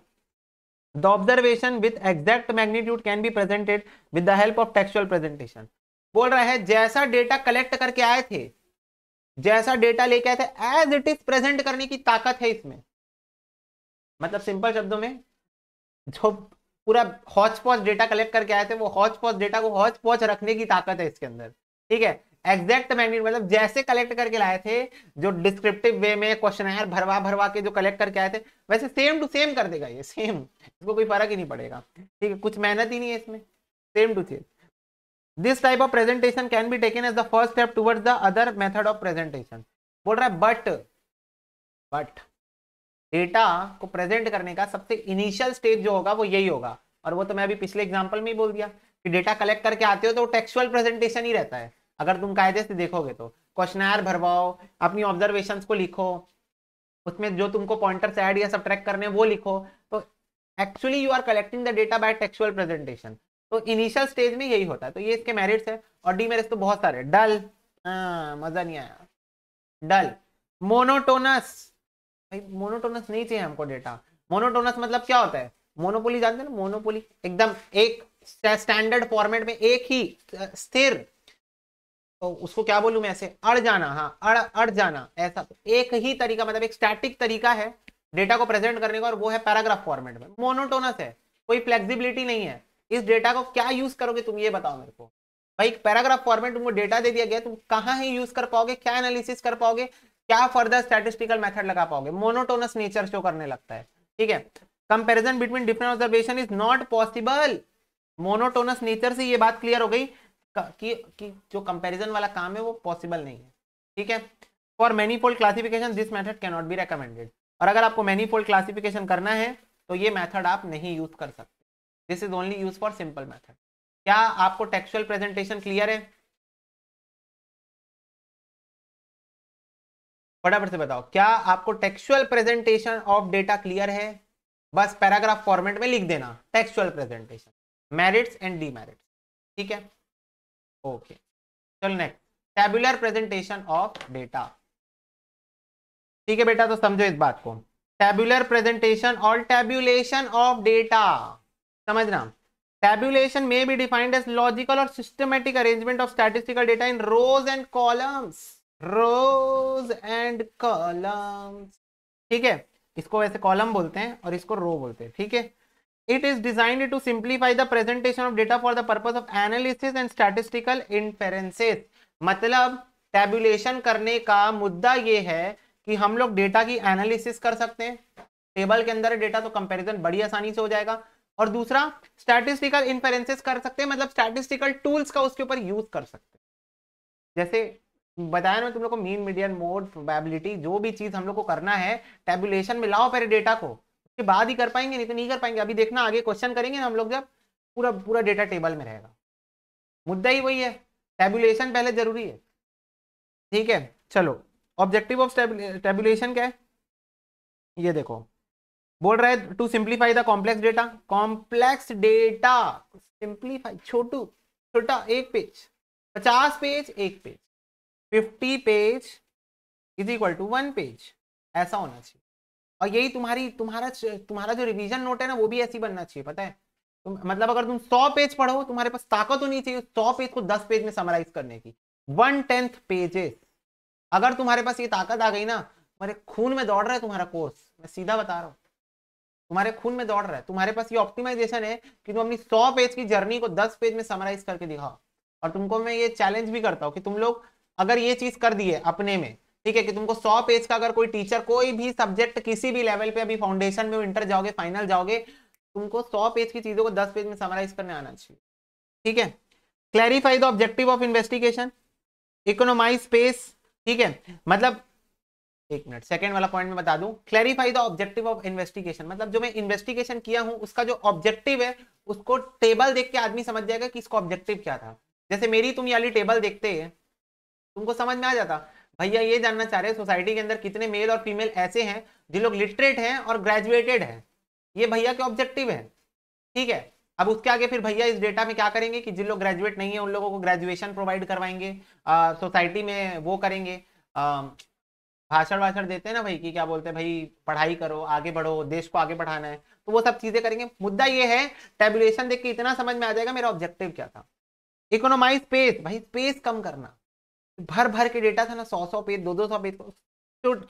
the observation with exact magnitude can be presented with the help of textual presentation बोल रहा है जैसा डेटा कलेक्ट करके आए थे जैसा डेटा लेके आए थे एज इट इज प्रेजेंट करने की ताकत है इसमें मतलब सिंपल शब्दों में जो पूरा हॉच पॉच डेटा कलेक्ट करके आए थे वो हॉच पॉच डेटा को हॉच पॉच रखने की ताकत है इसके अंदर ठीक है एग्जैक्ट मैग्नेट मतलब जैसे कलेक्ट करके लाए थे जो डिस्क्रिप्टिव वे में क्वेश्चन भरवा भरवा के जो कलेक्ट करके आए थे वैसे सेम टू सेम कर देगा ये सेम इसको कोई फर्क ही नहीं पड़ेगा ठीक है कुछ मेहनत ही नहीं है इसमें same to same this type of presentation can be taken as the first step towards the other method of presentation बोल रहा है बट बट डेटा को प्रेजेंट करने का सबसे इनिशियल स्टेप जो होगा वो यही होगा और वो तो मैं अभी पिछले एग्जाम्पल में ही बोल दिया कि डेटा कलेक्ट करके आते हो तो टेक्सुअल प्रेजेंटेशन ही रहता है अगर तुम कायदे से देखोगे तो क्वेश्चन भरवाओ अपनी ऑब्जर्वेशन को लिखो उसमें जो तुमको पॉइंटर्स ऐड या सब करने वो लिखो तो actually you are collecting the data by textual presentation तो इनिशियल स्टेज में यही होता है तो ये इसके मेरिट्स है और डी मेरिट्स तो बहुत सारे डल हाँ, मजा नहीं आया डल मोनोटोनस भाई मोनोटोनस नहीं चाहिए हमको डेटा मोनोटोनस मतलब क्या होता है मोनोपोली जानते हैं ना मोनोपोली एकदम एक स्टैंडर्ड फॉर्मेट में एक ही स्थिर तो उसको क्या बोलूं मैं ऐसे अड़ जाना हाँ अड़ अड़ जाना ऐसा तो एक ही तरीका मतलब एक स्टैटिक तरीका है डेटा को प्रेजेंट करने का और वो है पैराग्राफ फॉर्मेट में मोनोटोनस है कोई फ्लेक्सिबिलिटी नहीं है इस डेटा को क्या यूज करोगे तुम ये बताओ मेरे को भाई पैराग्राफ फॉर्मेट तुमको डेटा दे दिया गया तुम कहाँ ही यूज कर पाओगे क्या एनालिसिस कर पाओगे क्या फर्दर स्टैटिस्टिकल मेथड लगा पाओगे मोनोटोनस नेचर शो करने लगता है ठीक है comparison between different observation is not possible monotonous nature से ये बात क्लियर हो गई कि, कि जो कंपेरिजन वाला काम है वो पॉसिबल नहीं है ठीक है for manifold classification this method cannot be recommended और अगर आपको मैनीफोल्ड क्लासिफिकेशन करना है तो ये मैथड आप नहीं यूज कर सकते this is only use for simple method क्या आपको टेक्सुअल प्रेजेंटेशन क्लियर है फटाफट से बताओ क्या आपको textual presentation of data clear है बस पैराग्राफ फॉर्मेट में लिख देना textual presentation merits and demerits ठीक है ओके चल next tabular presentation of data ठीक है बेटा तो समझो इस बात को टेबुलर प्रेजेंटेशन और टेबुलेशन ऑफ डेटा समझना टेबुलेशन में भी डिफाइंड एज लॉजिकल और systematic arrangement of statistical data in rows and columns rows and columns ठीक है इसको वैसे कॉलम बोलते हैं और इसको रो बोलते हैं ठीक है it is designed to simplify the presentation of data for the purpose of analysis and statistical inferences मतलब टेबुलेशन करने का मुद्दा ये है कि हम लोग डेटा की एनालिसिस कर सकते हैं टेबल के अंदर डेटा तो कंपैरिजन बड़ी आसानी से हो जाएगा और दूसरा स्टैटिस्टिकल इंफेरेंसेस कर सकते हैं मतलब स्टैटिस्टिकल टूल्स का उसके ऊपर यूज कर सकते हैं जैसे बताया ना तुम लोग को मीन मीडियम मोड प्रोबेबिलिटी जो भी चीज हम लोग को करना है टेबुलेशन में लाओ पहले डेटा को उसके बाद ही कर पाएंगे नहीं तो नहीं कर पाएंगे अभी देखना आगे क्वेश्चन करेंगे हम लोग जब पूरा पूरा डेटा टेबल में रहेगा मुद्दा ही वही है टेबुलेशन पहले जरूरी है ठीक है चलो ऑब्जेक्टिव ऑफ टेबुलेशन क्या है ये देखो बोल रहे to simplify the complex data complex data simplify छोटू छोटा एक पेज पचास पेज एक page fifty page is equal to one page ऐसा होना चाहिए और यही तुम्हारी तुम्हारा तुम्हारा जो रिवीजन नोट है ना वो भी ऐसी बनना चाहिए पता है तुम मतलब अगर तुम सौ पेज पढ़ो तुम्हारे पास ताकत होनी चाहिए सौ पेज को दस पेज में समराइज करने की वन टेंथ पेजेस अगर तुम्हारे पास ये ताकत आ गई ना तुम्हारे खून में दौड़ रहा है तुम्हारा कोर्स मैं सीधा बता रहा हूँ तुम्हारे खून में दौड़ रहा है तुम्हारे पास ये ऑप्टिमाइजेशन है कि तुम अपनी सौ पेज की जर्नी को दस पेज में समराइज करके दिखाओ और तुमको मैं ये चैलेंज भी करता हूँ कि तुम लोग अगर ये चीज कर दिए अपने में ठीक है कि तुमको सौ पेज का अगर कोई टीचर कोई भी सब्जेक्ट किसी भी लेवल पे अभी फाउंडेशन में इंटर जाओगे फाइनल जाओगे तुमको सौ पेज की चीजों को दस पेज में समराइज करने आना चाहिए ठीक है clarify the objective of investigation economise space ठीक है मतलब एक मिनट सेकेंड वाला पॉइंट में बता दू clarify the objective of investigation मतलब जो मैं इन्वेस्टिगेशन किया हूं उसका जो ऑब्जेक्टिव है उसको टेबल देख के आदमी समझ जाएगा कि इसका ऑब्जेक्टिव क्या था जैसे मेरी तुम ये टेबल देखते हैं तुमको समझ में आ जाता भैया ये जानना चाह रहे हैं सोसाइटी के अंदर कितने मेल और फीमेल ऐसे हैं जो लोग लिटरेट हैं और ग्रेजुएटेड हैं ये भैया के ऑब्जेक्टिव है ठीक है अब उसके आगे फिर भैया इस डेटा में क्या करेंगे कि जिन लोग ग्रेजुएट नहीं है उन लोगों को ग्रेजुएशन प्रोवाइड करवाएंगे सोसाइटी में वो करेंगे भाषण वाषण देते हैं ना भाई कि क्या बोलते हैं भाई पढ़ाई करो आगे बढ़ो देश को आगे बढ़ाना है तो वो सब चीजें करेंगे मुद्दा ये है टेबुलेशन देख के इतना समझ में आ जाएगा मेरा ऑब्जेक्टिव क्या था इकोनोमाइज स्पेस भाई स्पेस कम करना भर भर के डेटा था ना सौ सौ पेज दो दो सौ पेज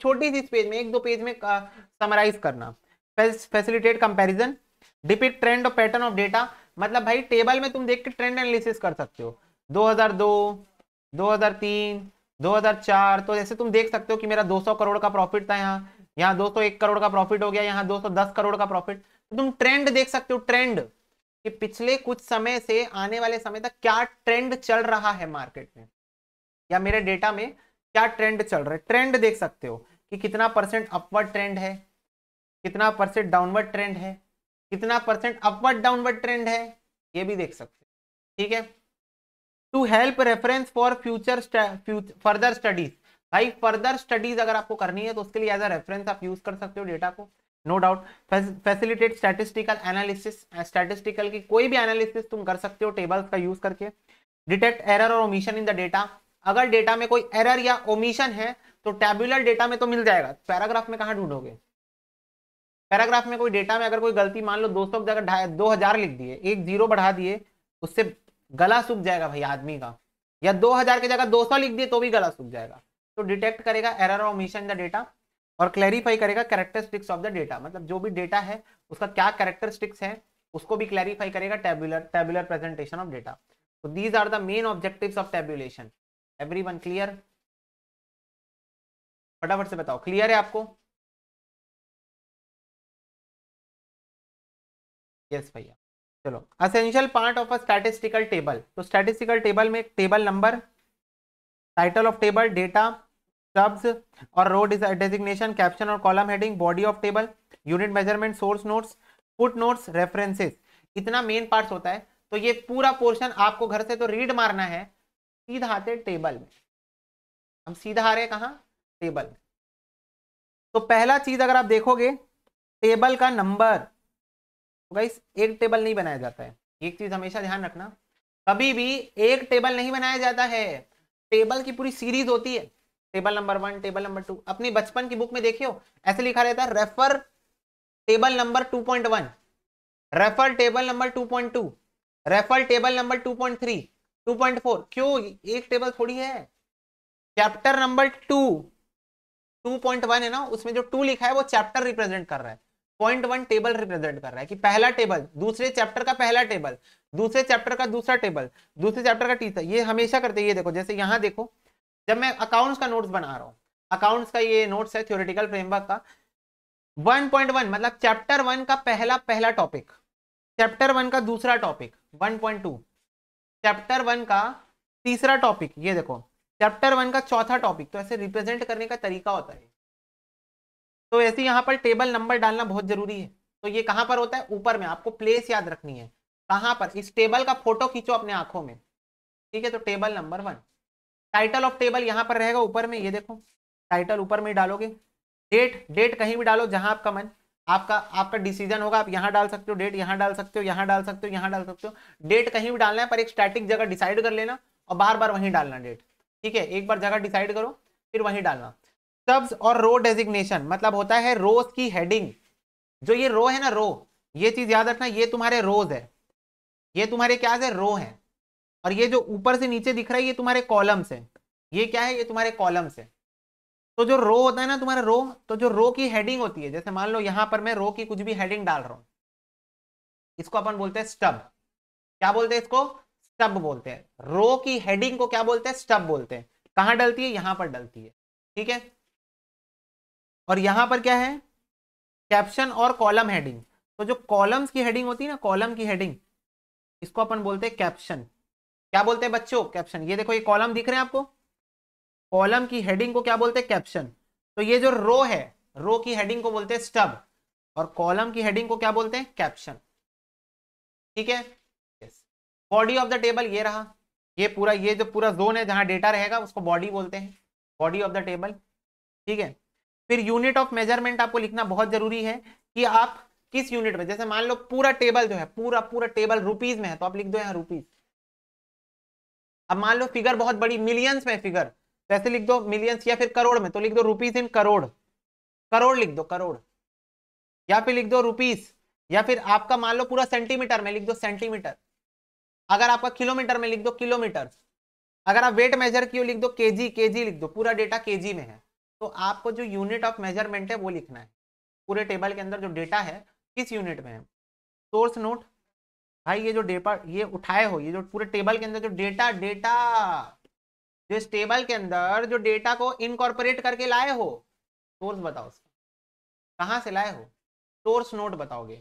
छोटी सी पेज में एक दो पेज में समराइज करना फैसिलिटेट कंपेरिजन डिपिक ट्रेंड और पैटर्न ऑफ डेटा मतलब भाई टेबल में तुम देख के ट्रेंड एनालिसिस कर सकते हो 2002 2003 2004 तो जैसे तुम देख सकते हो कि मेरा 200 करोड़ का प्रॉफिट था यहाँ यहाँ 201 करोड़ का प्रॉफिट हो गया यहाँ 210 करोड़ का प्रॉफिट तो तुम ट्रेंड देख सकते हो ट्रेंड कि पिछले कुछ समय से आने वाले समय तक क्या ट्रेंड चल रहा है मार्केट में या मेरे डेटा में क्या ट्रेंड चल रहा है ट्रेंड देख सकते हो कि कितना परसेंट अपवर्ड ट्रेंड है कितना परसेंट डाउनवर्ड ट्रेंड है कितना परसेंट अपवर्ड डाउनवर्ड ट्रेंड है ये भी देख सकते हो ठीक है to help reference for future further studies भाई फर्दर स्टडीज अगर आपको करनी है तो उसके लिए एज अ रेफरेंस आप यूज कर सकते हो डेटा को no doubt facilitate statistical analysis statistical की कोई भी एनालिसिस तुम कर सकते हो टेबल्स का यूज करके डिटेक्ट एरर और ओमिशन इन द डेटा अगर डेटा में कोई एरर या ओमिशन है तो टेबुलर डेटा में तो मिल जाएगा पैराग्राफ में कहा ढूंढोगे पैराग्राफ में कोई डेटा में अगर कोई गलती मान लो दो सौ जगह दो हजार लिख दिए एक जीरो बढ़ा दिए उससे गला सूख जाएगा भाई आदमी का या दो हजार की जगह दो सौ लिख दिए तो भी गला सूख जाएगा तो डिटेक्ट करेगा एरर और ओमिशन द डेटा और क्लैरिफाई करेगा कैरेक्टरिस्टिक्स ऑफ द डेटा मतलब जो भी डेटा है उसका क्या कैरेक्टरिस्टिक्स है उसको भी क्लैरिफाई करेगा tabular tabular presentation of data तो these are the main objective of tabulation every one clear फटाफट से बताओ क्लियर है आपको यस भैया चलो essential part of a statistical table तो स्टैटिस्टिकल टेबल में table number title of table data stubs और रो डेजिग्नेशन कैप्शन और column heading body of table unit measurement source notes foot notes references इतना main part होता है तो ये पूरा पोर्शन आपको घर से तो रीड मारना है सीधा आते टेबल में हम सीधा आ रहे हैं कहाँ टेबल में तो पहला चीज अगर आप देखोगे टेबल का नंबर तो गाइस एक टेबल नहीं बनाया जाता है एक चीज हमेशा ध्यान रखना कभी भी एक टेबल नहीं बनाया जाता है टेबल की पूरी सीरीज होती है table number one table number two अपनी बचपन की बुक में देखियो ऐसे लिखा रहता है refer table number two point one refer table number two point two refer table number two point three 2.4 क्यों एक टेबल थोड़ी है चैप्टर नंबर टू 2.1 है ना उसमें जो टू लिखा है वो चैप्टर रिप्रेजेंट कर रहा है पॉइंट वन टेबल रिप्रेजेंट कर रहा है कि पहला टेबल दूसरे चैप्टर का पहला टेबल दूसरे चैप्टर का दूसरा टेबल दूसरे चैप्टर का तीसरा ये हमेशा करते ये देखो जैसे यहाँ देखो जब मैं अकाउंट्स का नोट्स बना रहा हूँ अकाउंट्स का ये नोट्स है थ्योरेटिकल फ्रेमवर्क का 1.1 मतलब चैप्टर वन का पहला पहला टॉपिक चैप्टर वन का दूसरा टॉपिक 1.2 चैप्टर वन का तीसरा टॉपिक ये देखो चैप्टर वन का चौथा टॉपिक तो ऐसे रिप्रेजेंट करने का तरीका होता है तो ऐसे यहाँ पर टेबल नंबर डालना बहुत जरूरी है तो ये कहाँ पर होता है ऊपर में आपको प्लेस याद रखनी है कहाँ पर इस टेबल का फोटो खींचो अपने आंखों में ठीक है तो table number one title of table यहाँ पर रहेगा ऊपर में ये देखो टाइटल ऊपर में डालोगे डेट डेट कहीं भी डालो जहां आपका मन आपका आपका डिसीजन होगा आप यहाँ डाल सकते हो डेट यहाँ डाल सकते हो यहाँ डाल सकते हो यहाँ डाल सकते हो डेट कहीं भी डालना है पर एक स्टैटिक जगह डिसाइड कर लेना और बार बार वहीं डालना डेट ठीक है एक बार जगह डिसाइड करो फिर वहीं डालना सब्स और रो डेजिग्नेशन मतलब होता है रोज की हेडिंग जो ये रो है ना रो ये चीज याद रखना ये तुम्हारे रोज है ये तुम्हारे क्या है रो है और ये जो ऊपर से नीचे दिख रहा है ये तुम्हारे कॉलम्स है ये क्या है ये तुम्हारे कॉलम्स है तो जो रो होता है ना तुम्हारा रो तो जो रो की हेडिंग होती है जैसे मान लो यहां पर मैं रो की कुछ भी हेडिंग डाल रहा हूं इसको अपन बोलते हैं स्टब क्या बोलते हैं इसको स्टब बोलते हैं रो की हेडिंग को क्या बोलते हैं स्टब बोलते हैं कहां डलती है यहां पर डलती है ठीक है और यहां पर क्या है कैप्शन और कॉलम हेडिंग तो जो कॉलम्स की हेडिंग होती है ना कॉलम की हेडिंग इसको अपन बोलते हैं कैप्शन क्या बोलते हैं बच्चों कैप्शन ये देखो ये कॉलम दिख रहे हैं आपको कॉलम की हेडिंग को क्या बोलते हैं कैप्शन तो ये जो रो है रो की हेडिंग को बोलते हैं स्टब और कॉलम की हेडिंग को क्या बोलते हैं कैप्शन ठीक है बॉडी ऑफ द टेबल ये रहा ये पूरा ये जो पूरा जोन है जहां डेटा रहेगा उसको बॉडी बोलते हैं बॉडी ऑफ द टेबल ठीक है फिर यूनिट ऑफ मेजरमेंट आपको लिखना बहुत जरूरी है कि आप किस यूनिट में जैसे मान लो पूरा टेबल जो है पूरा पूरा टेबल रुपीज में है तो आप लिख दो यहाँ रुपीज अब मान लो फिगर बहुत बड़ी मिलियंस में फिगर वैसे तो लिख दो मिलियंस या फिर करोड़ में तो लिख दो रुपीज इन करोड़ करोड़ लिख दो करोड़ या फिर लिख दो रुपीज या फिर आपका मान लो पूरा सेंटीमीटर में लिख दो सेंटीमीटर अगर आपका किलोमीटर में लिख दो किलोमीटर अगर आप वेट मेजर की लिख दो केजी केजी लिख दो पूरा डेटा केजी में है तो आपको जो यूनिट ऑफ मेजरमेंट है वो लिखना है पूरे टेबल के अंदर जो डेटा है किस यूनिट में है सोर्स नोट भाई ये जो डेटा ये उठाए हो ये जो पूरे टेबल के अंदर जो डेटा डेटा जो इस टेबल के अंदर जो डेटा को इनकॉर्पोरेट करके लाए हो सोर्स बताओ कहाँ से लाए हो सोर्स नोट बताओगे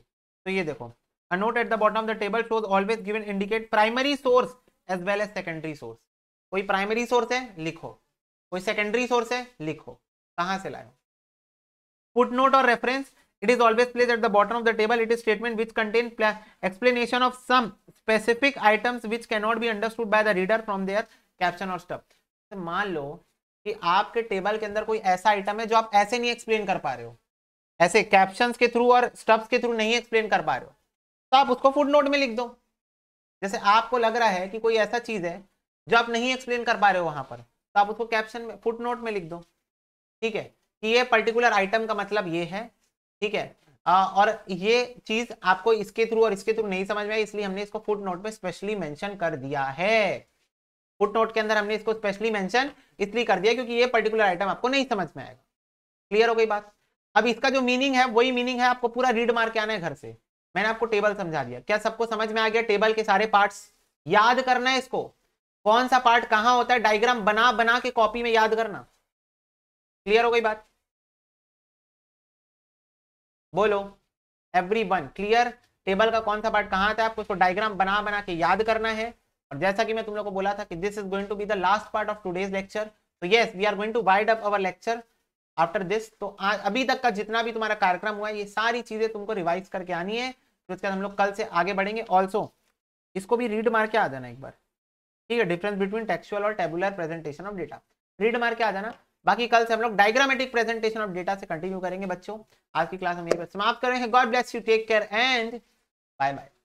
तो ये देखो a note at the bottom of the table shows always given indicate primary source as well as secondary source कोई प्राइमरी सोर्स है लिखो कोई सेकेंडरी सोर्स है लिखो कहाँ से लाए हो फुट नोट और reference it is always place at the bottom of the table it is statement which contain explanation of some specific items which cannot be understood by the reader from their caption और stuff मान लो कि आपके table के अंदर कोई ऐसा item है जो आप ऐसे नहीं एक्सप्लेन कर पा रहे हो ऐसे कैप्शन के थ्रू और स्टब्स के थ्रू नहीं एक्सप्लेन कर पा रहे हो तो आप उसको फुट नोट में लिख दो जैसे आपको लग रहा है कि कोई ऐसा चीज है जो आप नहीं एक्सप्लेन कर पा रहे हो वहां पर तो आप उसको कैप्शन में फुट नोट में लिख दो ठीक है कि ये पर्टिकुलर आइटम का मतलब ये है ठीक है आ, और ये चीज आपको इसके थ्रू और इसके थ्रू नहीं समझ में आई इसलिए हमने इसको फुट नोट में स्पेशली मेंशन कर दिया है फुट नोट के अंदर हमने इसको स्पेशली मेंशन इसलिए कर दिया क्योंकि ये पर्टिकुलर आइटम आपको नहीं समझ में आएगा क्लियर हो गई बात अब इसका जो मीनिंग है वही मीनिंग है आपको पूरा रीड मार के आना है घर से मैंने आपको टेबल समझा दिया क्या सबको समझ में आ गया टेबल के सारे पार्ट्स याद करना है इसको कौन सा पार्ट कहाँ होता है डायग्राम बना बना के कॉपी में याद करना क्लियर हो गई बात बोलो एवरी वन क्लियर टेबल का कौन सा पार्ट कहाँ आता है आपको उसको डायग्राम बना बना के याद करना है और जैसा कि मैं तुम लोग को बोला था कि this is going to be the last part of today's lecture तो yes we are going to wind up our lecture after this तो अभी तक का जितना भी तुम्हारा कार्यक्रम हुआ है ये सारी चीजें तुमको रिवाइज करके आनी है फिर तो उसके बाद हम लोग कल से आगे बढ़ेंगे ऑल्सो इसको भी रीड मार के आ जाना एक बार ठीक है डिफरेंस बिटवीन टेक्सुअल और tabular presentation of data read मार के आ जाना बाकी कल से हम लोग डायग्रामेटिक प्रेजेंटेशन ऑफ डेटा से कंटिन्यू करेंगे बच्चों आज की क्लास हम यही पर समाप्त करेंगे God bless you take care and bye bye